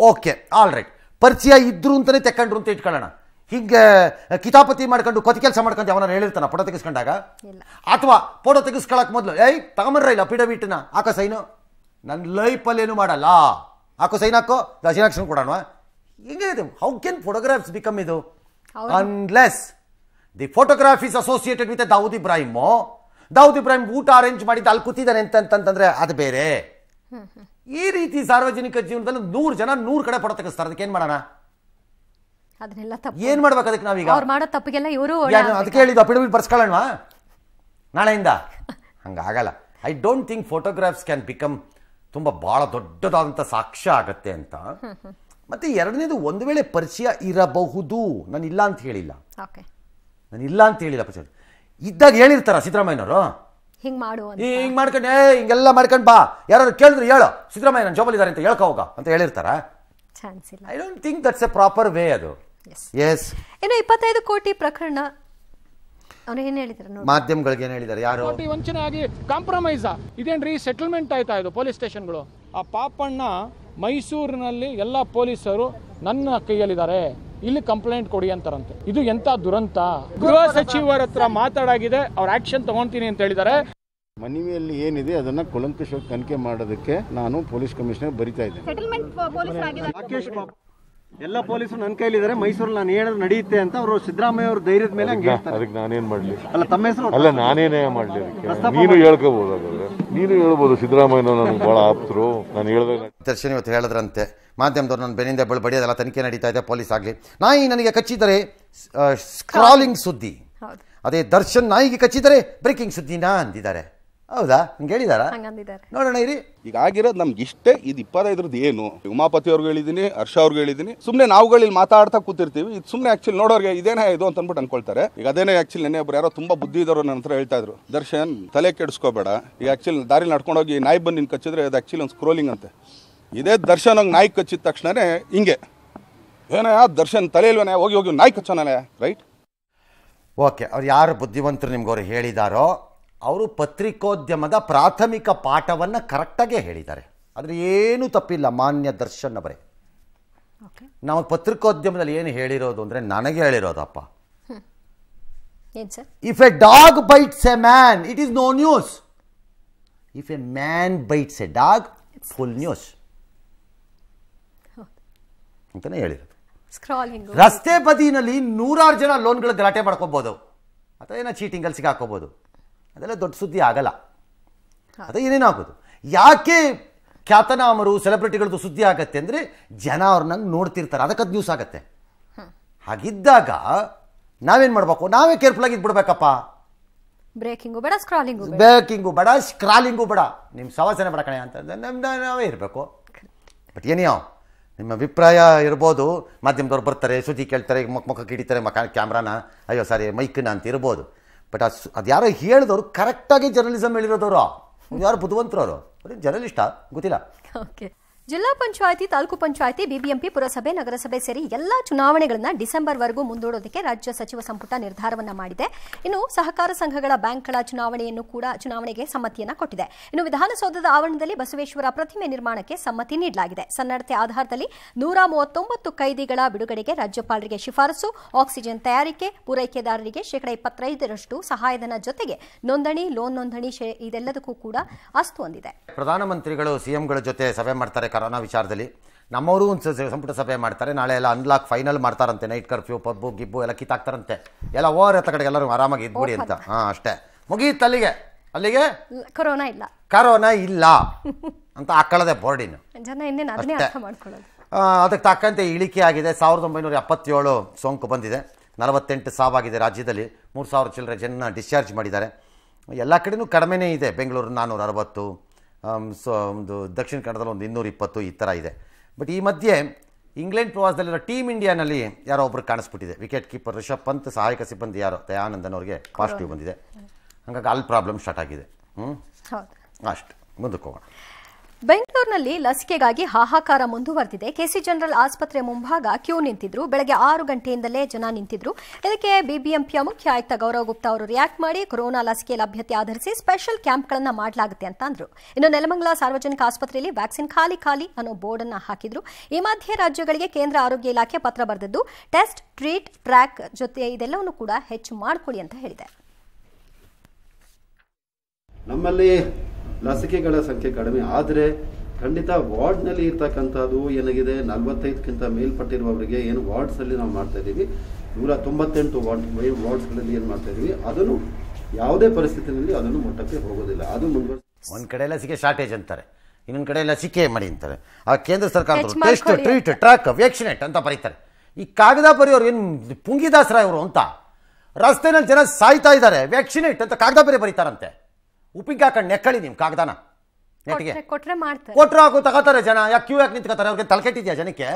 ಓಕೆ ಆಲ್ ರೈಟ್ ಪರಿಚಯ ಇದ್ರು ಅಂತಲೇ ತಕೊಂಡ್ರು ಅಂತ ಇಟ್ಕೊಳ್ಳೋಣ ಹಿಂಗೆ ಕಿತಾಪತಿ ಮಾಡ್ಕೊಂಡು ಕೊತಿ ಕೆಲಸ ಮಾಡ್ಕೊಂಡು ಅವನ ಹೇಳಿರ್ತಾನ ಫೋಟೋ ತೆಗೆಸ್ಕೊಂಡಾಗ ಅಥವಾ ಫೋಟೋ ತೆಗೆಸ್ಕೊಳಕ್ ಮೊದಲು ಏಯ್ ತಗೊಂಬರ್ರ ಇಲ್ಲ ಅಫಿಡವಿಟ್ನ ಹಾಕ ಸೈನು ನನ್ನ ಲೈಫಲ್ಲಿ ಏನು ಮಾಡಲ್ಲ ಹಾಕೋ ಸೈನ್ ಹಾಕೋ ದಶನಾಕ್ಷನ್ ಕೊಡೋಣ ಹಿಂಗೆ ಇದು ಹೌ ಕೆನ್ ಫೋಟೋಗ್ರಾಫ್ಸ್ ಬಿಕಮ್ ಇದು unless the photograph is associated with Dawood Ibrahim Dawood Ibrahim ಊಟ ಅರೇಂಜ್ ಮಾಡಿದ್ದು ಅಲ್ಲಿ ಕೂತಿದ್ದಾನೆ ಅಂತಂತಂದ್ರೆ ಅದು ಬೇರೆ ಈ ರೀತಿ ಸಾರ್ವಜನಿಕ ಜೀವನದಲ್ಲಿ ನೂರು ಜನ ನೂರು ಕಡೆ ಫೋಟೋ ತೆಗೆಸ್ತಾರೆ ಅದಕ್ಕೆ ಏನು ಮಾಡೋಣ ಅದನ್ನೆಲ್ಲ ತಪ್ಪು ಏನು ಮಾಡ್ಬೇಕು ಅದಕ್ಕೆ ನಾವೀಗ ಮಾಡೋ ತಪ್ಪಿಗೆಲ್ಲ ಇವರು ಅದಕ್ಕೆ ಹೇಳಿದ್ದು ಅಪಿಡಮಿಟ್ ಬರ್ಸ್ಕೊಳ್ಳೋಣ ನಾಳೆಯಿಂದ ಹಂಗಾಗಲ್ಲ I don't think photographs can become ತುಂಬ ಬಹಳ ದೊಡ್ಡದಾದಂಥ ಸಾಕ್ಷ್ಯ ಆಗತ್ತೆ ಅಂತ ಮತ್ತೆ ಎರಡನೇದು ಒಂದು ವೇಳೆ ಪರಿಚಯ ಇರಬಹುದು ನಾನು ಇಲ್ಲ ಅಂತ ಹೇಳಿಲ್ಲ ನಾನು ಇಲ್ಲ ಅಂತ ಹೇಳಿಲ್ಲ ಪರಿಚಯ ಇದ್ದಾಗ ಹೇಳಿರ್ತಾರ ಸಿದ್ದರಾಮಯ್ಯನವರು ಹಿಂಗೆ ಮಾಡು ಹಿಂಗೆ ಮಾಡ್ಕೊಂಡು ಹಿಂಗೆಲ್ಲ ಮಾಡ್ಕೊಂಡು ಬಾ ಯಾರು ಕೇಳಿದ್ರು ಹೇಳು ಸಿದ್ದರಾಮಯ್ಯ ನನ್ನ ಜೋಬಲ್ಲಿದ್ದಾರೆ ಅಂತ ಹೋಗ ಅಂತ ಹೇಳಿರ್ತಾರ ಚಾನ್ಸ್ ಇಲ್ಲ I don't think that's a proper way ಅದು ಎಸ್ ಏನೋ ಇಪ್ಪತ್ತೈದು ಕೋಟಿ ಪ್ರಕರಣ ಅವ್ರು ಏನ್ ಹೇಳಿದ್ರು ನೋಡಿ ಮಾಧ್ಯಮಗಳಿಗೆ ಏನು ಹೇಳಿದ್ದಾರೆ ಯಾರು ಕೋಟಿ ಆಗಿ ಕಾಂಪ್ರಮೈಸ ಇದೇನ್ರಿ ಸೆಟಲ್ಮೆಂಟ್ ಆಯ್ತಾ ಇದು ಪೊಲೀಸ್ ಸ್ಟೇಷನ್ಗಳು ಆ ಪಾಪಣ್ಣ ಮೈಸೂರಿನಲ್ಲಿ ಎಲ್ಲ ಪೊಲೀಸರು ನನ್ನ ಕೈಯಲ್ಲಿದ್ದಾರೆ ಇಲ್ಲಿ ಕಂಪ್ಲೇಂಟ್ ಕೊಡಿ ಅಂತಾರಂತೆ ಇದು ಎಂತ ದುರಂತ ಗೃಹ ಸಚಿವರ ಹತ್ರ ಮಾತಾಡಾಗಿದೆ ಅವ್ರ ಆಕ್ಷನ್ ತಗೊಂತೀನಿ ಅಂತ ಹೇಳಿದ್ದಾರೆ ಮನವಿಯಲ್ಲಿ ಏನಿದೆ ಅದನ್ನ ಕೂಲಂಕುಷವಾಗಿ ತನಿಖೆ ಮಾಡೋದಕ್ಕೆ ನಾನು ಪೊಲೀಸ್ ಕಮಿಷನರ್ ಬರಿತಾ ಇದ್ದೇನೆ ಎಲ್ಲ ಪೊಲೀಸರು ನನ್ನ ಕೈಲಿದ್ದಾರೆ ಮೈಸೂರಲ್ಲಿ ನಾನು ಹೇಳಿದ್ರೆ ನಡೆಯುತ್ತೆ ಅಂತ ಅವರು ಸಿದ್ದರಾಮಯ್ಯ ಅವ್ರ ಧೈರ್ಯದ ಮೇಲೆ ಹಂಗೆ ಅದಕ್ಕೆ ನಾನೇನು ಮಾಡ್ಲಿ ಅಲ್ಲ ತಮ್ಮ ಹೆಸರು ಅಲ್ಲ ನಾನೇನೇ ಮಾಡಲಿ ನೀನು ಹೇಳ್ಕೋಬಹುದು ನೀನು ಹೇಳ್ಬೋದು ಸಿದ್ದರಾಮಯ್ಯ ನನಗೆ ಬಹಳ ಆಪ್ತರು ನಾನು ಹೇಳಿದಾಗ ದರ್ಶನ್ ಇವತ್ತು ಹೇಳಿದ್ರಂತೆ ಮಾಧ್ಯಮದವ್ರು ನನ್ನ ಬೆನ್ನಿಂದ ಬಳಿ ಬಡಿಯೋದಲ್ಲ ತನಿಖೆ ನಡೀತಾ ಇದೆ ಪೊಲೀಸ್ ಆಗಲಿ ನಾಯಿ ನನಗೆ ಕಚ್ಚಿದರೆ ಸ್ಕ್ರಾಲಿಂಗ್ ಸುದ್ದಿ ಅದೇ ದರ್ಶನ್ ನಾಯಿಗೆ ಕಚ್ಚಿದರೆ ಬ್ರೇಕಿಂಗ್ ಸುದ್ದಿನ ಅಂದಿದ್ದಾರೆ ಹೌದಾ ಹಂಗೆ ಹೇಳಿದಾರಾ ನೋಡೋಣ ಇರಿ ಈಗ ಆಗಿರೋದು ನಮ್ಗೆ ಇಷ್ಟೇ ಇದು ಇಪ್ಪತ್ತೈದ್ರದ್ದು ಏನು ಉಮಾಪತಿ ಅವ್ರಿಗೆ ಹೇಳಿದೀನಿ ಹರ್ಷ ಅವ್ರಿಗೆ ಹೇಳಿದ್ದೀನಿ ಸುಮ್ಮನೆ ನಾವುಗಳಲ್ಲಿ ಮಾತಾಡ್ತಾ ಕೂತಿರ್ತೀವಿ ಇದು ಸುಮ್ಮನೆ ಆಕ್ಚುಲಿ ನೋಡೋರಿಗೆ ಇದೇನೇ ಇದು ಅಂತ ಅಂದ್ಬಿಟ್ಟು ಅನ್ಕೊಳ್ತಾರೆ ಈಗ ಅದೇನೇ ಆಕ್ಚುಲಿ ನೆನೆ ಒಬ್ರು ಯಾರೋ ತುಂಬಾ ಬುದ್ಧಿ ಇದ್ದವರು ನನ್ನ ಹತ್ರ ಹೇಳ್ತಾ ಇದ್ರು ದರ್ಶನ್ ತಲೆ ಕೆಡಿಸ್ಕೋಬೇಡ ಈಗ ಆಕ್ಚುಲಿ ದಾರಿ ನಡ್ಕೊಂಡೋಗಿ ನಾಯಿ ಬಂದು ನಿನ್ ಕಚ್ಚಿದ್ರೆ ಅದು ಆಕ್ಚುಲಿ ಒಂದು ಸ್ಕ್ರೋಲಿಂಗ್ ಅಂತೆ ಇದೇ ದರ್ಶನ್ ಹಂಗೆ ನಾಯಿ ಕಚ್ಚಿದ ತಕ್ಷಣನೇ ಹಿಂಗೆ ಏನೇ ದರ್ಶನ್ ತಲೆ ಇಲ್ವೇನೆ ಹೋಗಿ ಹೋಗಿ ನಾಯಿ ಕಚ್ಚೋನೇ ರೈಟ್ ಓಕೆ ಅವ್ರು ಯಾರು ಬುದ್ಧಿವಂತರು ನಿಮ್ಗೆ ಅವ್ರು ಹೇಳಿದಾರೋ ಅವರು ಪತ್ರಿಕೋದ್ಯಮದ ಪ್ರಾಥಮಿಕ ಪಾಠವನ್ನು ಕರೆಕ್ಟಾಗೇ ಹೇಳಿದ್ದಾರೆ ಆದರೆ ಏನೂ ತಪ್ಪಿಲ್ಲ ಮಾನ್ಯ ದರ್ಶನ್ ಅವರೇ ನಾವು ಪತ್ರಿಕೋದ್ಯಮದಲ್ಲಿ ಏನು ಹೇಳಿರೋದು ಅಂದರೆ ನನಗೆ ಹೇಳಿರೋದಪ್ಪ if a dog bites a man it is no news if a man bites a dog full news ಅಂತಲೇ ಹೇಳಿರೋದು ರಸ್ತೆ ಬದಿನಲ್ಲಿ ನೂರಾರು ಜನ ಲೋನ್ಗಳು ಗಲಾಟೆ ಮಾಡ್ಕೋಬಹುದು ಅಥವಾ ಏನೋ ಚೀಟಿಂಗಲ್ಲಿ ಸಿಗಾಕೋಬಹುದು ಅದೆಲ್ಲ ದೊಡ್ಡ ಸುದ್ದಿ ಆಗಲ್ಲ ಅದು ಆಗೋದು ಯಾಕೆ ಖ್ಯಾತನಾಮರು ಸೆಲೆಬ್ರಿಟಿಗಳದ್ದು ಸುದ್ದಿ ಆಗತ್ತೆ ಅಂದರೆ ಜನ ಅವ್ರನ್ನಂಗೆ ನೋಡ್ತಿರ್ತಾರೆ ಅದಕ್ಕೆ ಅದು ನ್ಯೂಸ್ ಆಗತ್ತೆ ಹಾಗಿದ್ದಾಗ ನಾವೇನು ಮಾಡಬೇಕು ನಾವೇ ಕೇರ್ಫುಲ್ ಆಗಿ ಬಿಡ್ಬೇಕಪ್ಪ ಬ್ರೇಕಿಂಗು ಬೇಡ ಸ್ಕ್ರಾಲಿಂಗು ಬ್ರೇಕಿಂಗು ಬೇಡ ಸ್ಕ್ರಾಲಿಂಗು ಬೇಡ ನಿಮ್ಮ ಸವಾಸನೆ ಬೇಡ ಕಣೆ ಅಂತ ನಾವೇ ಇರಬೇಕು ಬಟ್ ಯಾವ ನಿಮ್ಮ ಅಭಿಪ್ರಾಯ ಇರ್ಬೋದು ಮಾಧ್ಯಮದವ್ರು ಬರ್ತಾರೆ ಸುದ್ದಿ ಕೇಳ್ತಾರೆ ಮುಖ ಮುಖಕ್ಕೆ ಹಿಡಿತಾರೆ ಮಕ ಕ್ಯಾಮ್ರಾನ ಅಯ್ಯೋ ಸಾರಿ ಮೈಕ್ನ ಅಂತ ಇರ್ಬೋದು ಬಟ್ ಅದು ಅದು ಯಾರೋ ಹೇಳಿದವರು ಕರೆಕ್ಟಾಗಿ ಜರ್ನಲಿಸಮ್ ಹೇಳಿರೋದವರು ಯಾರು ಬುದ್ಧಿವಂತರು ಅವರು ಜರ್ನಲಿಸ್ಟಾ ಗೊತ್ತಿಲ್ಲ ಓಕೆ ಜಿಲ್ಲಾ ಪಂಚಾಯಿತಿ ತಾಲೂಕು ಪಂಚಾಯಿತಿ ಬಿಬಿಎಂಪಿ ಪುರಸಭೆ ನಗರಸಭೆ ಸೇರಿ ಎಲ್ಲ ಚುನಾವಣೆಗಳನ್ನು ವರೆಗೂ ಮುಂದೂಡೋದಕ್ಕೆ ರಾಜ್ಯ ಸಚಿವ ಸಂಪುಟ ನಿರ್ಧಾರವನ್ನ ಮಾಡಿದೆ ಇನ್ನು ಸಹಕಾರ ಸಂಘಗಳ ಬ್ಯಾಂಕ್ಗಳ ಚುನಾವಣೆಯನ್ನು ಕೂಡ ಚುನಾವಣೆಗೆ ಸಮ್ಮತಿಯನ್ನು ಕೊಟ್ಟಿದೆ ಇನ್ನು ವಿಧಾನಸೌಧದ ಆವರಣದಲ್ಲಿ ಬಸವೇಶ್ವರ ಪ್ರತಿಮೆ ನಿರ್ಮಾಣಕ್ಕೆ ಸಮ್ಮತಿ ನೀಡಲಾಗಿದೆ ಸನ್ನಡತೆ ಆಧಾರದಲ್ಲಿ ನೂರ ಮೂವತ್ತೊಂಬತ್ತು ಕೈದಿಗಳ ಬಿಡುಗಡೆಗೆ ರಾಜ್ಯಪಾಲರಿಗೆ ಶಿಫಾರಸು ಆಕ್ಸಿಜನ್ ತಯಾರಿಕೆ ಪೂರೈಕೆದಾರರಿಗೆ ಶೇಕಡಾ ಇಪ್ಪತ್ತೈದರಷ್ಟು ಸಹಾಯಧನ ಜೊತೆಗೆ ನೋಂದಣಿ ಲೋನ್ ನೋಂದಣಿ ಇದೆಲ್ಲದಕ್ಕೂ ಕೂಡ ಅಸ್ತು ಹೊಂದಿದೆ ಪ್ರಧಾನಮಂತ್ರಿಗಳು ಸಿಎಂಗಳ ಜೊತೆ ಸಭೆ ಮಾಡ್ತಾರೆ ಕರೋನಾ ವಿಚಾರದಲ್ಲಿ ನಮ್ಮವರು ಒಂದು ಸಂಪುಟ ಸಭೆ ಮಾಡ್ತಾರೆ ನಾಳೆ ಎಲ್ಲ ಅನ್ಲಾಕ್ ಫೈನಲ್ ಮಾಡ್ತಾರಂತೆ ನೈಟ್ ಕರ್ಫ್ಯೂ ಪಬ್ಬು ಗಿಬ್ಬು ಎಲ್ಲ ಕಿತ್ತಾಕ್ತಾರಂತೆ ಎಲ್ಲ ಓವರ್ ಎತ್ತ ಕಡೆಗೆ ಎಲ್ಲರೂ ಆರಾಮಾಗಿ ಇದ್ಬಿಡಿ ಅಂತ ಹಾಂ ಅಷ್ಟೇ ಮುಗಿಯುತ್ತೆ ಅಲ್ಲಿಗೆ ಅಲ್ಲಿಗೆ ಕರೋನಾ ಇಲ್ಲ ಕರೋನಾ ಇಲ್ಲ ಅಂತ ಹಾಕೊಳ್ಳೋದೆ ಬೋರ್ಡಿನ ಜನ ಅದಕ್ಕೆ ತಕ್ಕಂತೆ ಇಳಿಕೆ ಆಗಿದೆ ಸಾವಿರದ ಒಂಬೈನೂರ ಎಪ್ಪತ್ತೇಳು ಸೋಂಕು ಬಂದಿದೆ ನಲವತ್ತೆಂಟು ಸಾವಾಗಿದೆ ರಾಜ್ಯದಲ್ಲಿ ಮೂರು ಸಾವಿರ ಚಿಲ್ಲರೆ ಜನ ಡಿಸ್ಚಾರ್ಜ್ ಮಾಡಿದ್ದಾರೆ ಎಲ್ಲ ಕಡೆಯೂ ಕಡಿಮೆನೇ ಇದೆ ಬೆಂಗಳೂರು ನಾನ್ನೂರ ಅರವತ್ತು ಸೊ um, ಒಂದು ದಕ್ಷಿಣ ಕನ್ನಡದಲ್ಲಿ ಒಂದು ಇನ್ನೂರ ಇಪ್ಪತ್ತು ಈ ಥರ ಇದೆ ಬಟ್ ಈ ಮಧ್ಯೆ ಇಂಗ್ಲೆಂಡ್ ಪ್ರವಾಸದಲ್ಲಿರೋ ಟೀಮ್ ಇಂಡಿಯಾನಲ್ಲಿ ಯಾರೋ ಒಬ್ರು ಕಾಣಿಸ್ಬಿಟ್ಟಿದೆ ವಿಕೆಟ್ ಕೀಪರ್ ರಿಷಬ್ ಪಂತ್ ಸಹಾಯಕ ಸಿಬ್ಬಂದಿ ಯಾರೋ ದಯಾನಂದನ್ ಅವ್ರಿಗೆ ಪಾಸಿಟಿವ್ ಬಂದಿದೆ ಹಾಗಾಗಿ ಅಲ್ಲಿ ಪ್ರಾಬ್ಲಮ್ ಸ್ಟಾರ್ಟ್ ಆಗಿದೆ ಹ್ಞೂ ಅಷ್ಟು ಮುಂದಕ್ಕೆ ಹೋಗೋಣ ಬೆಂಗಳೂರಿನಲ್ಲಿ ಲಸಿಕೆಗಾಗಿ ಹಾಹಾಕಾರ ಮುಂದುವರೆದಿದೆ ಕೆಸಿ ಜನರಲ್ ಆಸ್ಪತ್ರೆ ಮುಂಭಾಗ ಕ್ಯೂ ನಿಂತಿದ್ರು ಬೆಳಗ್ಗೆ ಆರು ಗಂಟೆಯಿಂದಲೇ ಜನ ನಿಂತಿದ್ರು ಇದಕ್ಕೆ ಬಿಬಿಎಂಪಿಯ ಮುಖ್ಯ ಆಯುಕ್ತ ಗೌರವ್ ಗುಪ್ತಾ ಅವರು ರಿಯಾಕ್ಟ್ ಮಾಡಿ ಕೊರೋನಾ ಲಸಿಕೆ ಲಭ್ಯತೆ ಆಧರಿಸಿ ಸ್ಪೆಷಲ್ ಕ್ಯಾಂಪ್ಗಳನ್ನು ಮಾಡಲಾಗುತ್ತೆ ಅಂತ ಅಂದ್ರು ಇನ್ನು ನೆಲಮಂಗಲ ಸಾರ್ವಜನಿಕ ಆಸ್ಪತ್ರೆಯಲ್ಲಿ ವ್ಯಾಕ್ಸಿನ್ ಖಾಲಿ ಖಾಲಿ ಅನ್ನೋ ಬೋರ್ಡ್ ಅನ್ನು ಹಾಕಿದ್ರು ಈ ಮಧ್ಯೆ ರಾಜ್ಯಗಳಿಗೆ ಕೇಂದ್ರ ಆರೋಗ್ಯ ಇಲಾಖೆ ಪತ್ರ ಬರೆದಿದ್ದು ಟೆಸ್ಟ್ ಟ್ರೀಟ್ ಟ್ರ್ಯಾಕ್ ಜೊತೆ ಇದೆಲ್ಲವನ್ನೂ ಕೂಡ ಹೆಚ್ಚು ಮಾಡಿಕೊಳ್ಳಿ ಅಂತ ಹೇಳಿದೆ ನಮ್ಮಲ್ಲಿ ಲಸಿಕೆಗಳ ಸಂಖ್ಯೆ ಕಡಿಮೆ ಆದರೆ ಖಂಡಿತ ವಾರ್ಡ್ನಲ್ಲಿ ಇರ್ತಕ್ಕಂಥದ್ದು ಏನಾಗಿದೆ ನಲ್ವತ್ತೈದಕ್ಕಿಂತ ಮೇಲ್ಪಟ್ಟಿರುವವರಿಗೆ ಏನು ವಾರ್ಡ್ಸಲ್ಲಿ ನಾವು ಮಾಡ್ತಾ ಇದ್ದೀವಿ ನೂರ ತೊಂಬತ್ತೆಂಟು ವಾರ್ಡ್ ವಾರ್ಡ್ಸ್ಗಳಲ್ಲಿ ಏನು ಮಾಡ್ತಾ ಇದ್ದೀವಿ ಅದನ್ನು ಯಾವುದೇ ಪರಿಸ್ಥಿತಿಯಲ್ಲಿ ಅದನ್ನು ಮಟ್ಟಕ್ಕೆ ಹೋಗೋದಿಲ್ಲ ಅದು ಮುಂದುವರೆ ಒಂದು ಕಡೆ ಲಸಿಕೆ ಶಾರ್ಟೇಜ್ ಅಂತಾರೆ ಇನ್ನೊಂದು ಕಡೆ ಲಸಿಕೆ ಮಾಡಿ ಅಂತಾರೆ ಆ ಕೇಂದ್ರ ಸರ್ಕಾರ ಟೆಸ್ಟ್ ಟ್ರೀಟ್ ಟ್ರ್ಯಾಕ್ ವ್ಯಾಕ್ಸಿನೇಟ್ ಅಂತ ಬರೀತಾರೆ ಈ ಕಾಗದ ಬರೆಯೋರು ಏನು ಪುಂಗಿದಾಸರ ಅವರು ಅಂತ ರಸ್ತೆನಲ್ಲಿ ಜನ ಸಾಯ್ತಾ ಇದ್ದಾರೆ ವ್ಯಾಕ್ಸಿನೇಟ್ ಅಂತ ಕಾಗದ ಬರೀತಾರಂತೆ ಉಪ್ಪಿಗೆ ಹಾಕೊಂಡು ನೆಕ್ಕಳಿ ನೀವು ಕಾಗದಾನ ನೆಟ್ಟಿಗೆ ಕೊಟ್ರೆ ಮಾಡ್ತಾರೆ ಕೊಟ್ರೆ ಹಾಕು ತಗೋತಾರೆ ಜನ ಯಾಕೆ ಕ್ಯೂ ಯಾಕೆ ನಿಂತ್ಕೋತಾರೆ ಅವ್ರಿಗೆ ತಲೆಕೆಟ್ಟಿದ್ಯಾ ಜನಕ್ಕೆ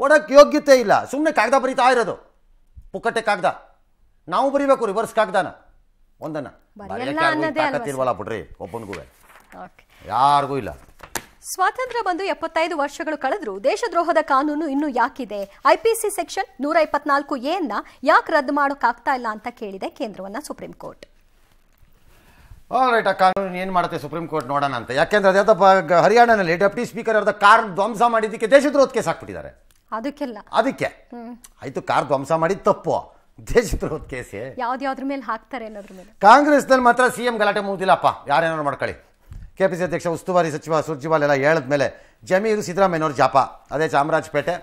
ಕೊಡೋಕ್ಕೆ ಯೋಗ್ಯತೆ ಇಲ್ಲ ಸುಮ್ಮನೆ ಕಾಗದ ಬರೀತಾ ಇರೋದು ಪುಕ್ಕಟ್ಟೆ ಕಾಗದ ನಾವು ಬರೀಬೇಕು ರಿವರ್ಸ್ ಕಾಗದಾನ ಒಂದನ್ನ ತಾಕತ್ತಿಲ್ವಲ್ಲ ಬಿಡ್ರಿ ಒಬ್ಬನಿಗೂ ಯಾರಿಗೂ ಇಲ್ಲ ಸ್ವಾತಂತ್ರ್ಯ ಬಂದು ಎಪ್ಪತ್ತೈದು ವರ್ಷಗಳು ಕಳೆದ್ರೂ ದೇಶದ್ರೋಹದ ಕಾನೂನು ಇನ್ನು ಯಾಕಿದೆ ಐಪಿಸಿ ಸೆಕ್ಷನ್ ನೂರ ಇಪ್ಪತ್ನಾಲ್ಕು ಎನ್ನ ಯಾಕೆ ರದ್ದು ಮಾಡೋಕ್ಕಾಗ್ತಾ ಇಲ್ಲ ಅಂತ ಕೇಳಿದೆ ಕೇಂದ್ರವನ್ನ ಸುಪ್ರೀಂ ಕೋರ್ಟ್ ರೈಟ್ ಆ ಕಾನೂನು ಏನು ಮಾಡುತ್ತೆ ಸುಪ್ರೀಂ ಕೋರ್ಟ್ ನೋಡೋಣ ಅಂತ ಯಾಕೆಂದ್ರೆ ಅದ್ಯಾತಪ್ಪ ಹರಿಯಾಣನಲ್ಲಿ ಡೆಪ್ಟಿ ಸ್ಪೀಕರ್ ಅವ್ರದ್ದು ಕಾರ್ ಧ್ವಂಸ ಮಾಡಿದ್ದಕ್ಕೆ ದೇಶದ್ರೋಹದ ಕೇಸ್ ಹಾಕ್ಬಿಟ್ಟಿದ್ದಾರೆ ಅದಕ್ಕೆಲ್ಲ ಅದಕ್ಕೆ ಆಯ್ತು ಕಾರ್ ಧ್ವಂಸ ಮಾಡಿ ತಪ್ಪು ದೇಶದ್ರೋಹದ ಕೇಸ್ ಯಾವ್ದ್ಯಾವ್ದ್ರ ಮೇಲೆ ಹಾಕ್ತಾರೆ ಕಾಂಗ್ರೆಸ್ನಲ್ಲಿ ಮಾತ್ರ ಸಿ ಎಂ ಗಲಾಟೆ ಮುಗಿದಿಲ್ಲಪ್ಪ ಯಾರೇನಾದ್ರು ಮಾಡ್ಕೊಳ್ಳಿ ಕೆ ಪಿ ಸಿ ಅಧ್ಯಕ್ಷ ಉಸ್ತುವಾರಿ ಸಚಿವ ಸುರ್ಜಿವಾಲ್ ಎಲ್ಲ ಹೇಳಿದ ಮೇಲೆ ಜಮೀರು ಸಿದ್ದರಾಮಯ್ಯನವ್ರ ಜಾಪ ಅದೇ ಚಾಮರಾಜಪೇಟೆ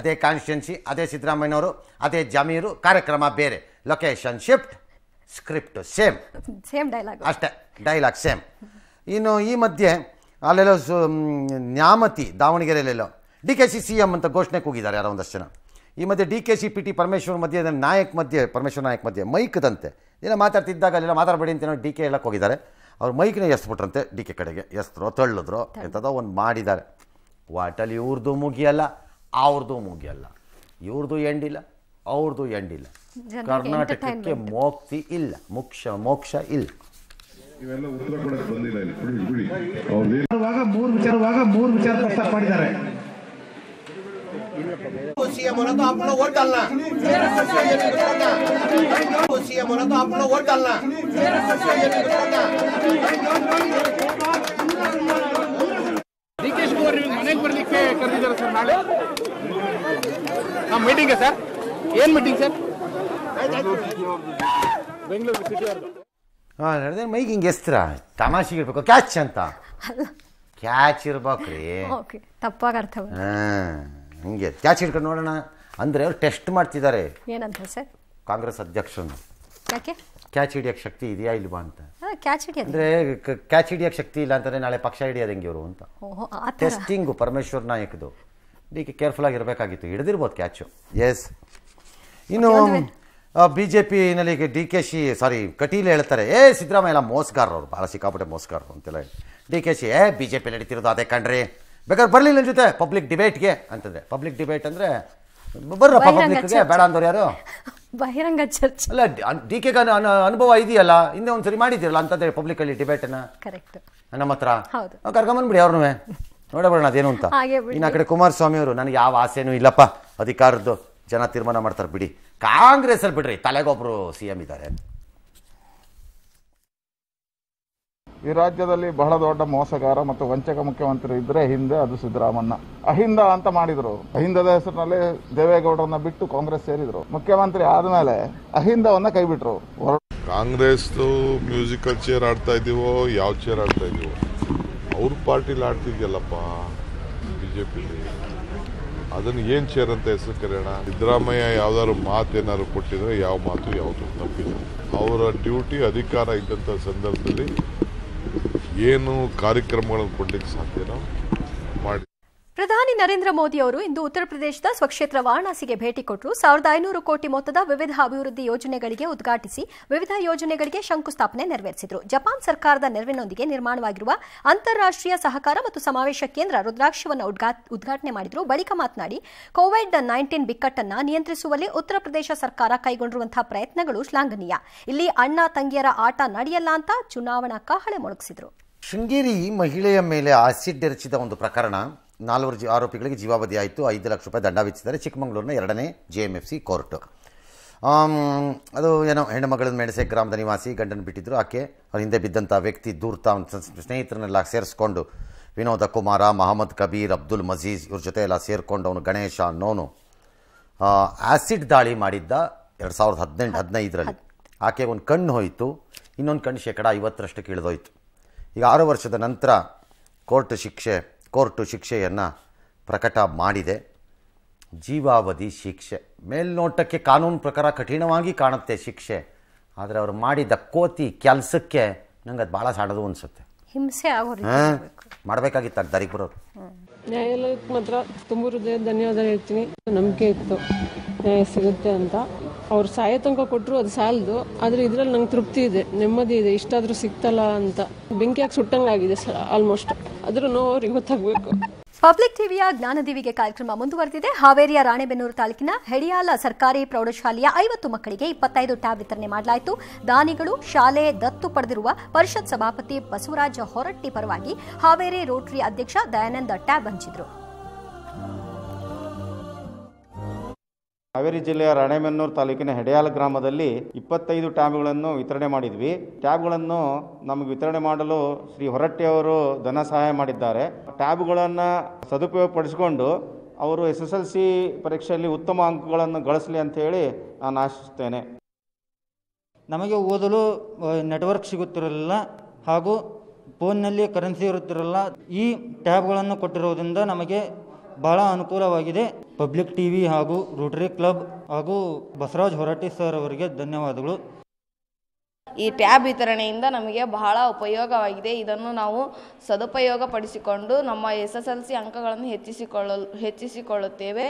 ಅದೇ ಕಾನ್ಸ್ಟಿಟ್ಯೂನ್ಸಿ ಅದೇ ಸಿದ್ದರಾಮಯ್ಯನವರು ಅದೇ ಜಮೀರು ಕಾರ್ಯಕ್ರಮ ಬೇರೆ location shift script same same dialogue ಅಷ್ಟೇ ಡೈಲಾಗ್ ಸೇಮ್ ಇನ್ನು ಈ ಮಧ್ಯೆ ಅಲ್ಲೆಲ್ಲೋ ಸು ನ್ಯಾಮತಿ ದಾವಣಗೆರೆಯಲ್ಲೆಲ್ಲೋ D K C C M ಅಂತ ಘೋಷಣೆ ಕೂಗಿದ್ದಾರೆ ಯಾರೋ ಒಂದಷ್ಟು ಜನ ಈ ಮಧ್ಯೆ D K C P T Parameshwar ಮಧ್ಯೆ ನಾಯಕ್ ಮಧ್ಯೆ ಪರಮೇಶ್ವರ್ ನಾಯಕ್ ಮಧ್ಯೆ ಮೈಕ್ದಂತೆ ಏನೋ ಮಾತಾಡ್ತಿದ್ದಾಗ ಅಲ್ಲೆಲ್ಲ ಮಾತಾಡಬೇಡಿ ಅಂತ ಡಿ ಕೆ ಹೇಳಕ್ಕೆ ಹೋಗಿದ್ದಾರೆ ಅವ್ರು ಮೈಕ್ನ ಎಸ್ಬಿಟ್ರಂತೆ ಡಿ ಕೆ ಕಡೆಗೆ ಎಸ್ತರೋ ತಳ್ಳಿದ್ರು ಎಂಥದೋ ಒಂದು ಮಾಡಿದ್ದಾರೆ ವಾಟಲ್ಲಿ ಇವ್ರದ್ದು ಮುಗಿಯಲ್ಲ ಅವ್ರದ್ದು ಮುಗಿಯಲ್ಲ ಇವ್ರದ್ದು ಎಂಡಿಲ್ಲ ಅವ್ರದ್ದು ಎಂಡ್ ಇಲ್ಲ ಕರ್ನಾಟಕಕ್ಕೆ ಮೋಕ್ತಿ ಇಲ್ಲ ಮೋಕ್ಷ ಮೋಕ್ಷ ಇಲ್ಲ ಮೂರು ಕುಮಾರ್ ಮೂರು ಮನೆಗೆ ಬರ್ಲಿಕ್ಕೆ ಕರೆದಿದ್ದಾರೆ ಸರ್ ನಾಳೆ ನಮ್ಮ ಮೀಟಿಂಗ್ ಸರ್ ಏನ್ ಮೀಟಿಂಗ್ ಸರ್ ಬೆಂಗಳೂರು ಮೈಗೆ ಹಿಂಗೆ ಎಸ್ತ್ರ ತಮಾಷೆಗೆ ಇರ್ಬೇಕು ಕ್ಯಾಚ್ ಅಂತ ಕ್ಯಾಚ್ ಇರ್ಬೇಕ್ರಿ ರೀ ಓಕೆ ತಪ್ಪಾಗಿ ಅರ್ಥ ಹಿಂಗೆ ಕ್ಯಾಚ್ ಹಿಡ್ಕೊಂಡು ನೋಡೋಣ ಅಂದ್ರೆ ಅವ್ರು ಟೆಸ್ಟ್ ಮಾಡ್ತಿದ್ದಾರೆ ಏನಂತ ಸರ್ ಕಾಂಗ್ರೆಸ್ ಅಧ್ಯಕ್ಷನು ಯಾಕೆ ಕ್ಯಾಚ್ ಹಿಡಿಯಕ್ ಶಕ್ತಿ ಇದೆಯಾ ಇಲ್ವಾ ಅಂತ ಕ್ಯಾಚ್ ಅಂದರೆ ಕ್ಯಾಚ್ ಹಿಡಿಯೋಕ್ಕೆ ಶಕ್ತಿ ಇಲ್ಲ ಅಂತಂದ್ರೆ ನಾಳೆ ಪಕ್ಷ ಹಿಡಿಯೋದು ಹೆಂಗೆ ಇವರು ಅಂತ ಟೆಸ್ಟಿಂಗು ಪರಮೇಶ್ವರ್ ನಾಯಕದು ಇದಕ್ಕೆ ಕೇರ್ಫುಲ್ ಆಗಿರಬೇಕಾಗಿತ್ತು ಹಿಡಿದಿರ್ಬೋದು ಕ್ಯಾಚು ಎಸ್ ಇನ್ನು ಬಿ ಜೆ ಪಿನಲ್ಲಿ D K Shi sorry Kateel ಹೇಳ್ತಾರೆ ಏ ಸಿದ್ದರಾಮಯ್ಯ ಮೋಸಗಾರರು ಅವರು ಭಾಳ ಸಿಕ್ಕಾಪಟ್ಟೆ ಅಂತ ಅಂತೆಲ್ಲ ಡಿ ಕೆ ಶಿ ಏ ಬಿ ಜೆ ಪಿ ನಡೀತಿರೋದು ಅದೇ ಕಣ್ರಿ ಬೇಕಾದ್ರೆ ಬರಲಿ ನನ್ನ ಜೊತೆ ಪಬ್ಲಿಕ್ ಡಿಬೇಟ್ಗೆ ಅಂತಂದರೆ ಪಬ್ಲಿಕ್ ಡಿಬೇಟ್ ಅಂದರೆ ಬರ್ರಪ್ಪ ಪಬ್ಲಿಕ್ಗೆ ಬೇಡ ಅಂದವ್ರು ಯಾರು ಬಹಿರಂಗ ಚರ್ಚೆ ಅಲ್ಲ ಡಿ ಕೆ ಅನುಭವ ಇದೆಯಲ್ಲ ಹಿಂದೆ ಒಂದ್ಸರಿ ಮಾಡಿದ್ದೀರಲ್ಲ ಅಂತಂದ್ರೆ ಪಬ್ಲಿಕಲ್ಲಿ ಡಿಬೇಟನ್ನು ಕರೆಕ್ಟ್ ನಮ್ಮ ಹತ್ರ ಕರ್ಕೊಂಬಂದ್ಬಿಡಿ ಅವ್ರನ್ನೇ ನೋಡಬೇಡ ಅದೇನು ಅಂತ ಇನ್ನು ಆ ಕಡೆ ಕುಮಾರಸ್ವಾಮಿ ಅವರು ನನಗೆ ಯಾವ ಆಸೆನೂ ಇಲ್ಲಪ್ಪ ಅಧಿಕಾರದ್ದು ಜನ ತೀರ್ಮಾನ ಮಾಡ್ತಾರೆ ಬಿಡಿ ಕಾಂಗ್ರೆಸ್ಸಲ್ಲಿ ಬಿಡ್ರಿ ತಲೆಗೊಬ್ಬರು ಸಿ ಎಂ ಇದ್ದಾರೆ ಈ ರಾಜ್ಯದಲ್ಲಿ ಬಹಳ ದೊಡ್ಡ ಮೋಸಗಾರ ಮತ್ತು ವಂಚಕ ಮುಖ್ಯಮಂತ್ರಿ ಇದ್ರೆ ಹಿಂದೆ ಅದು ಸಿದ್ದರಾಮಣ್ಣ ಅಹಿಂದ ಅಂತ ಮಾಡಿದ್ರು ಅಹಿಂದದ ಹೆಸರಿನಲ್ಲಿ ದೇವೇಗೌಡರನ್ನ ಬಿಟ್ಟು ಕಾಂಗ್ರೆಸ್ ಸೇರಿದ್ರು ಮುಖ್ಯಮಂತ್ರಿ ಆದ್ಮೇಲೆ ಅಹಿಂದವನ್ನ ಕೈ ಬಿಟ್ರು ಕಾಂಗ್ರೆಸ್ ಮ್ಯೂಸಿಕಲ್ ಚೇರ್ ಆಡ್ತಾ ಇದೀವೋ ಯಾವ ಚೇರ್ ಆಡ್ತಾ ಇದೀವೋ ಅವ್ರ ಪಾರ್ಟಿಲಿ ಆಡ್ತಿದ್ಯಲ್ಲಪ್ಪ ಬಿಜೆಪಿ ಅದನ್ನು ಏನು ಚೇರ್ ಅಂತ ಹೆಸರು ಕರೆಯೋಣ ಸಿದ್ದರಾಮಯ್ಯ ಯಾವ್ದಾದ್ರು ಮಾತು ಏನಾದ್ರು ಕೊಟ್ಟಿದ್ರೆ ಯಾವ ಮಾತು ಯಾವುದು ತಪ್ಪಿಲ್ಲ ಅವರ ಡ್ಯೂಟಿ ಅಧಿಕಾರ ಇದ್ದಂಥ ಸಂದರ್ಭದಲ್ಲಿ ಏನು ಕಾರ್ಯಕ್ರಮಗಳನ್ನು ಕೊಡ್ಲಿಕ್ಕೆ ಸಾಧ್ಯನೋ ಪ್ರಧಾನಿ ನರೇಂದ್ರ ಮೋದಿ ಅವರು ಇಂದು ಉತ್ತರ ಪ್ರದೇಶದ ಸ್ವಕ್ಷೇತ್ರ ವಾರಣಾಸಿಗೆ ಭೇಟಿ ಕೊಟ್ಟರು ಸಾವಿರದ ಐನೂರು ಕೋಟಿ ಮೊತ್ತದ ವಿವಿಧ ಅಭಿವೃದ್ಧಿ ಯೋಜನೆಗಳಿಗೆ ಉದ್ಘಾಟಿಸಿ ವಿವಿಧ ಯೋಜನೆಗಳಿಗೆ ಶಂಕುಸ್ಥಾಪನೆ ನೆರವೇರಿಸಿದರು ಜಪಾನ್ ಸರ್ಕಾರದ ನೆರವಿನೊಂದಿಗೆ ನಿರ್ಮಾಣವಾಗಿರುವ ಅಂತಾರಾಷ್ಟೀಯ ಸಹಕಾರ ಮತ್ತು ಸಮಾವೇಶ ಕೇಂದ್ರ ರುದ್ರಾಕ್ಷವನ್ನು ಉದ್ಘಾಟನೆ ಮಾಡಿದರು ಬಳಿಕ ಮಾತನಾಡಿ ಕೋವಿಡ್ ನೈನ್ಟೀನ್ ಬಿಕ್ಕಟ್ಟನ್ನು ನಿಯಂತ್ರಿಸುವಲ್ಲಿ ಉತ್ತರ ಪ್ರದೇಶ ಸರ್ಕಾರ ಕೈಗೊಂಡಿರುವಂತಹ ಪ್ರಯತ್ನಗಳು ಶ್ಲಾಘನೀಯ ಇಲ್ಲಿ ಅಣ್ಣ ತಂಗಿಯರ ಆಟ ನಡೆಯಲ್ಲ ಅಂತ ಚುನಾವಣಾ ಕಹಳೆ ಮೊಳಗಿಸಿದರು ಶೃಂಗೇರಿ ಮಹಿಳೆಯ ಮೇಲೆ ಆಸಿಡ್ ಎರಚಿದ ಒಂದು ಪ್ರಕರಣ ನಾಲ್ವರು ಜಿ ಆರೋಪಿಗಳಿಗೆ ಜೀವಾವಧಿ ಆಯಿತು ಐದು ಲಕ್ಷ ರೂಪಾಯಿ ದಂಡ ವಿಧಿಸಿದ್ದಾರೆ ಚಿಕ್ಕಮಗಳೂರಿನ ಎರಡನೇ J M F C court ಅದು ಏನೋ ಹೆಣ್ಣು ಮೆಣಸೆ ಗ್ರಾಮದ ನಿವಾಸಿ ಗಂಡನ ಬಿಟ್ಟಿದ್ದರು ಆಕೆ ಅವ್ರ ಹಿಂದೆ ಬಿದ್ದಂಥ ವ್ಯಕ್ತಿ ದೂರ್ತ ಸ್ನೇಹಿತರನ್ನೆಲ್ಲ ಸೇರಿಸ್ಕೊಂಡು ವಿನೋದ ಕುಮಾರ ಮಹಮ್ಮದ್ ಕಬೀರ್ ಅಬ್ದುಲ್ ಮಜೀಜ್ ಇವ್ರ ಜೊತೆ ಎಲ್ಲ ಸೇರಿಕೊಂಡು ಅವನು ಗಣೇಶ ಅನ್ನೋನು ಆ್ಯಸಿಡ್ ದಾಳಿ ಮಾಡಿದ್ದ ಎರಡು ಸಾವಿರದ ಹದಿನೆಂಟು ಹದಿನೈದರಲ್ಲಿ ಆಕೆ ಒಂದು ಕಣ್ಣು ಹೋಯಿತು ಇನ್ನೊಂದು ಕಣ್ಣು ಶೇಕಡ ಐವತ್ತರಷ್ಟಕ್ಕೆ ಇಳಿದೋಯ್ತು ಈಗ ಆರು ವರ್ಷದ ನಂತರ ಕೋರ್ಟ್ ಶಿಕ್ಷೆ ಕೋರ್ಟು ಶಿಕ್ಷೆಯನ್ನು ಪ್ರಕಟ ಮಾಡಿದೆ ಜೀವಾವಧಿ ಶಿಕ್ಷೆ ಮೇಲ್ನೋಟಕ್ಕೆ ಕಾನೂನು ಪ್ರಕಾರ ಕಠಿಣವಾಗಿ ಕಾಣುತ್ತೆ ಶಿಕ್ಷೆ ಆದರೆ ಅವರು ಮಾಡಿದ ಕೋತಿ ಕೆಲಸಕ್ಕೆ ನಂಗೆ ಅದು ಭಾಳ ಸಾಡೋದು ಅನಿಸುತ್ತೆ ಹಿಂಸೆ ಆಗೋ ಮಾಡಬೇಕಾಗಿತ್ತು ಅದು ದರಿಗೆ ಬರೋರು ನ್ಯಾಯಾಲಯಕ್ಕೆ ಮಾತ್ರ ತುಂಬ ಹೃದಯ ಧನ್ಯವಾದ ಹೇಳ್ತೀನಿ ನಂಬಿಕೆ ಇತ್ತು ಸಿಗುತ್ತೆ ಅಂತ ಅವ್ರು ಸಾಯ ತನಕ ಕೊಟ್ಟರು ಅದು ಸಾಲದು ಆದರೆ ಇದರಲ್ಲಿ ನಂಗೆ ತೃಪ್ತಿ ಇದೆ ನೆಮ್ಮದಿ ಇದೆ ಇಷ್ಟಾದರೂ ಸಿಕ್ತಲ್ಲ ಅಂತ ಬೆಂಕಿ ಸುಟ್ಟಂಗಾಗಿದೆ ಸರ್ ಆಲ್ಮೋಸ್ಟ್ ಅದ್ರ ನೋವು ಅವ್ರಿಗೆ ಗೊತ್ತಾಗಬೇಕು ಪಬ್ಲಿಕ್ ಟಿವಿಯ ಜ್ಞಾನದೇವಿಗೆ ಕಾರ್ಯಕ್ರಮ ಮುಂದುವರೆದಿದೆ ಹಾವೇರಿಯ ರಾಣೆಬೆನ್ನೂರು ತಾಲೂಕಿನ ಹೆಡಿಯಾಲ ಸರ್ಕಾರಿ ಪ್ರೌಢಶಾಲೆಯ ಐವತ್ತು ಮಕ್ಕಳಿಗೆ ಇಪ್ಪತ್ತೈದು ಟ್ಯಾಬ್ ವಿತರಣೆ ಮಾಡಲಾಯಿತು ದಾನಿಗಳು ಶಾಲೆ ದತ್ತು ಪಡೆದಿರುವ ಪರಿಷತ್ ಸಭಾಪತಿ ಬಸವರಾಜ ಹೊರಟ್ಟಿ ಪರವಾಗಿ ಹಾವೇರಿ ರೋಟರಿ ಅಧ್ಯಕ್ಷ ದಯಾನಂದ ಟ್ಯಾಬ್ ಹಂಚಿದರು ಹಾವೇರಿ ಜಿಲ್ಲೆಯ ರಾಣೆಬೆನ್ನೂರು ತಾಲೂಕಿನ ಹೆಡೆಯಾಲ ಗ್ರಾಮದಲ್ಲಿ ಇಪ್ಪತ್ತೈದು ಟ್ಯಾಬ್ಗಳನ್ನು ವಿತರಣೆ ಮಾಡಿದ್ವಿ ಟ್ಯಾಬ್ಗಳನ್ನು ನಮಗೆ ವಿತರಣೆ ಮಾಡಲು ಶ್ರೀ ಹೊರಟ್ಟಿ ಅವರು ಧನ ಸಹಾಯ ಮಾಡಿದ್ದಾರೆ ಟ್ಯಾಬ್ಗಳನ್ನು ಸದುಪಯೋಗ ಪಡಿಸಿಕೊಂಡು ಅವರು ಎಸ್ ಎಸ್ ಎಲ್ ಸಿ ಪರೀಕ್ಷೆಯಲ್ಲಿ ಉತ್ತಮ ಅಂಕಗಳನ್ನು ಗಳಿಸಲಿ ಅಂತ ಹೇಳಿ ನಾನು ಆಶಿಸ್ತೇನೆ ನಮಗೆ ಓದಲು ನೆಟ್ವರ್ಕ್ ಸಿಗುತ್ತಿರಲಿಲ್ಲ ಹಾಗೂ ಫೋನ್ನಲ್ಲಿ ಕರೆನ್ಸಿ ಇರುತ್ತಿರಲ್ಲ ಈ ಟ್ಯಾಬ್ಗಳನ್ನು ಕೊಟ್ಟಿರುವುದರಿಂದ ನಮಗೆ ಬಹಳ ಅನುಕೂಲವಾಗಿದೆ ಪಬ್ಲಿಕ್ ಟಿವಿ ಹಾಗೂ ರೋಟರಿ ಕ್ಲಬ್ ಹಾಗೂ ಬಸವರಾಜ್ ಹೊರಟಿ ಸರ್ ಅವರಿಗೆ ಧನ್ಯವಾದಗಳು ಈ ಟ್ಯಾಬ್ ವಿತರಣೆಯಿಂದ ನಮಗೆ ಬಹಳ ಉಪಯೋಗವಾಗಿದೆ ಇದನ್ನು ನಾವು ಸದುಪಯೋಗ ಪಡಿಸಿಕೊಂಡು ನಮ್ಮ ಎಸ್ ಎಸ್ ಎಲ್ ಸಿ ಅಂಕಗಳನ್ನು ಹೆಚ್ಚಿಸಿಕೊಳ್ಳಲು ಹೆಚ್ಚಿಸಿಕೊಳ್ಳುತ್ತೇವೆ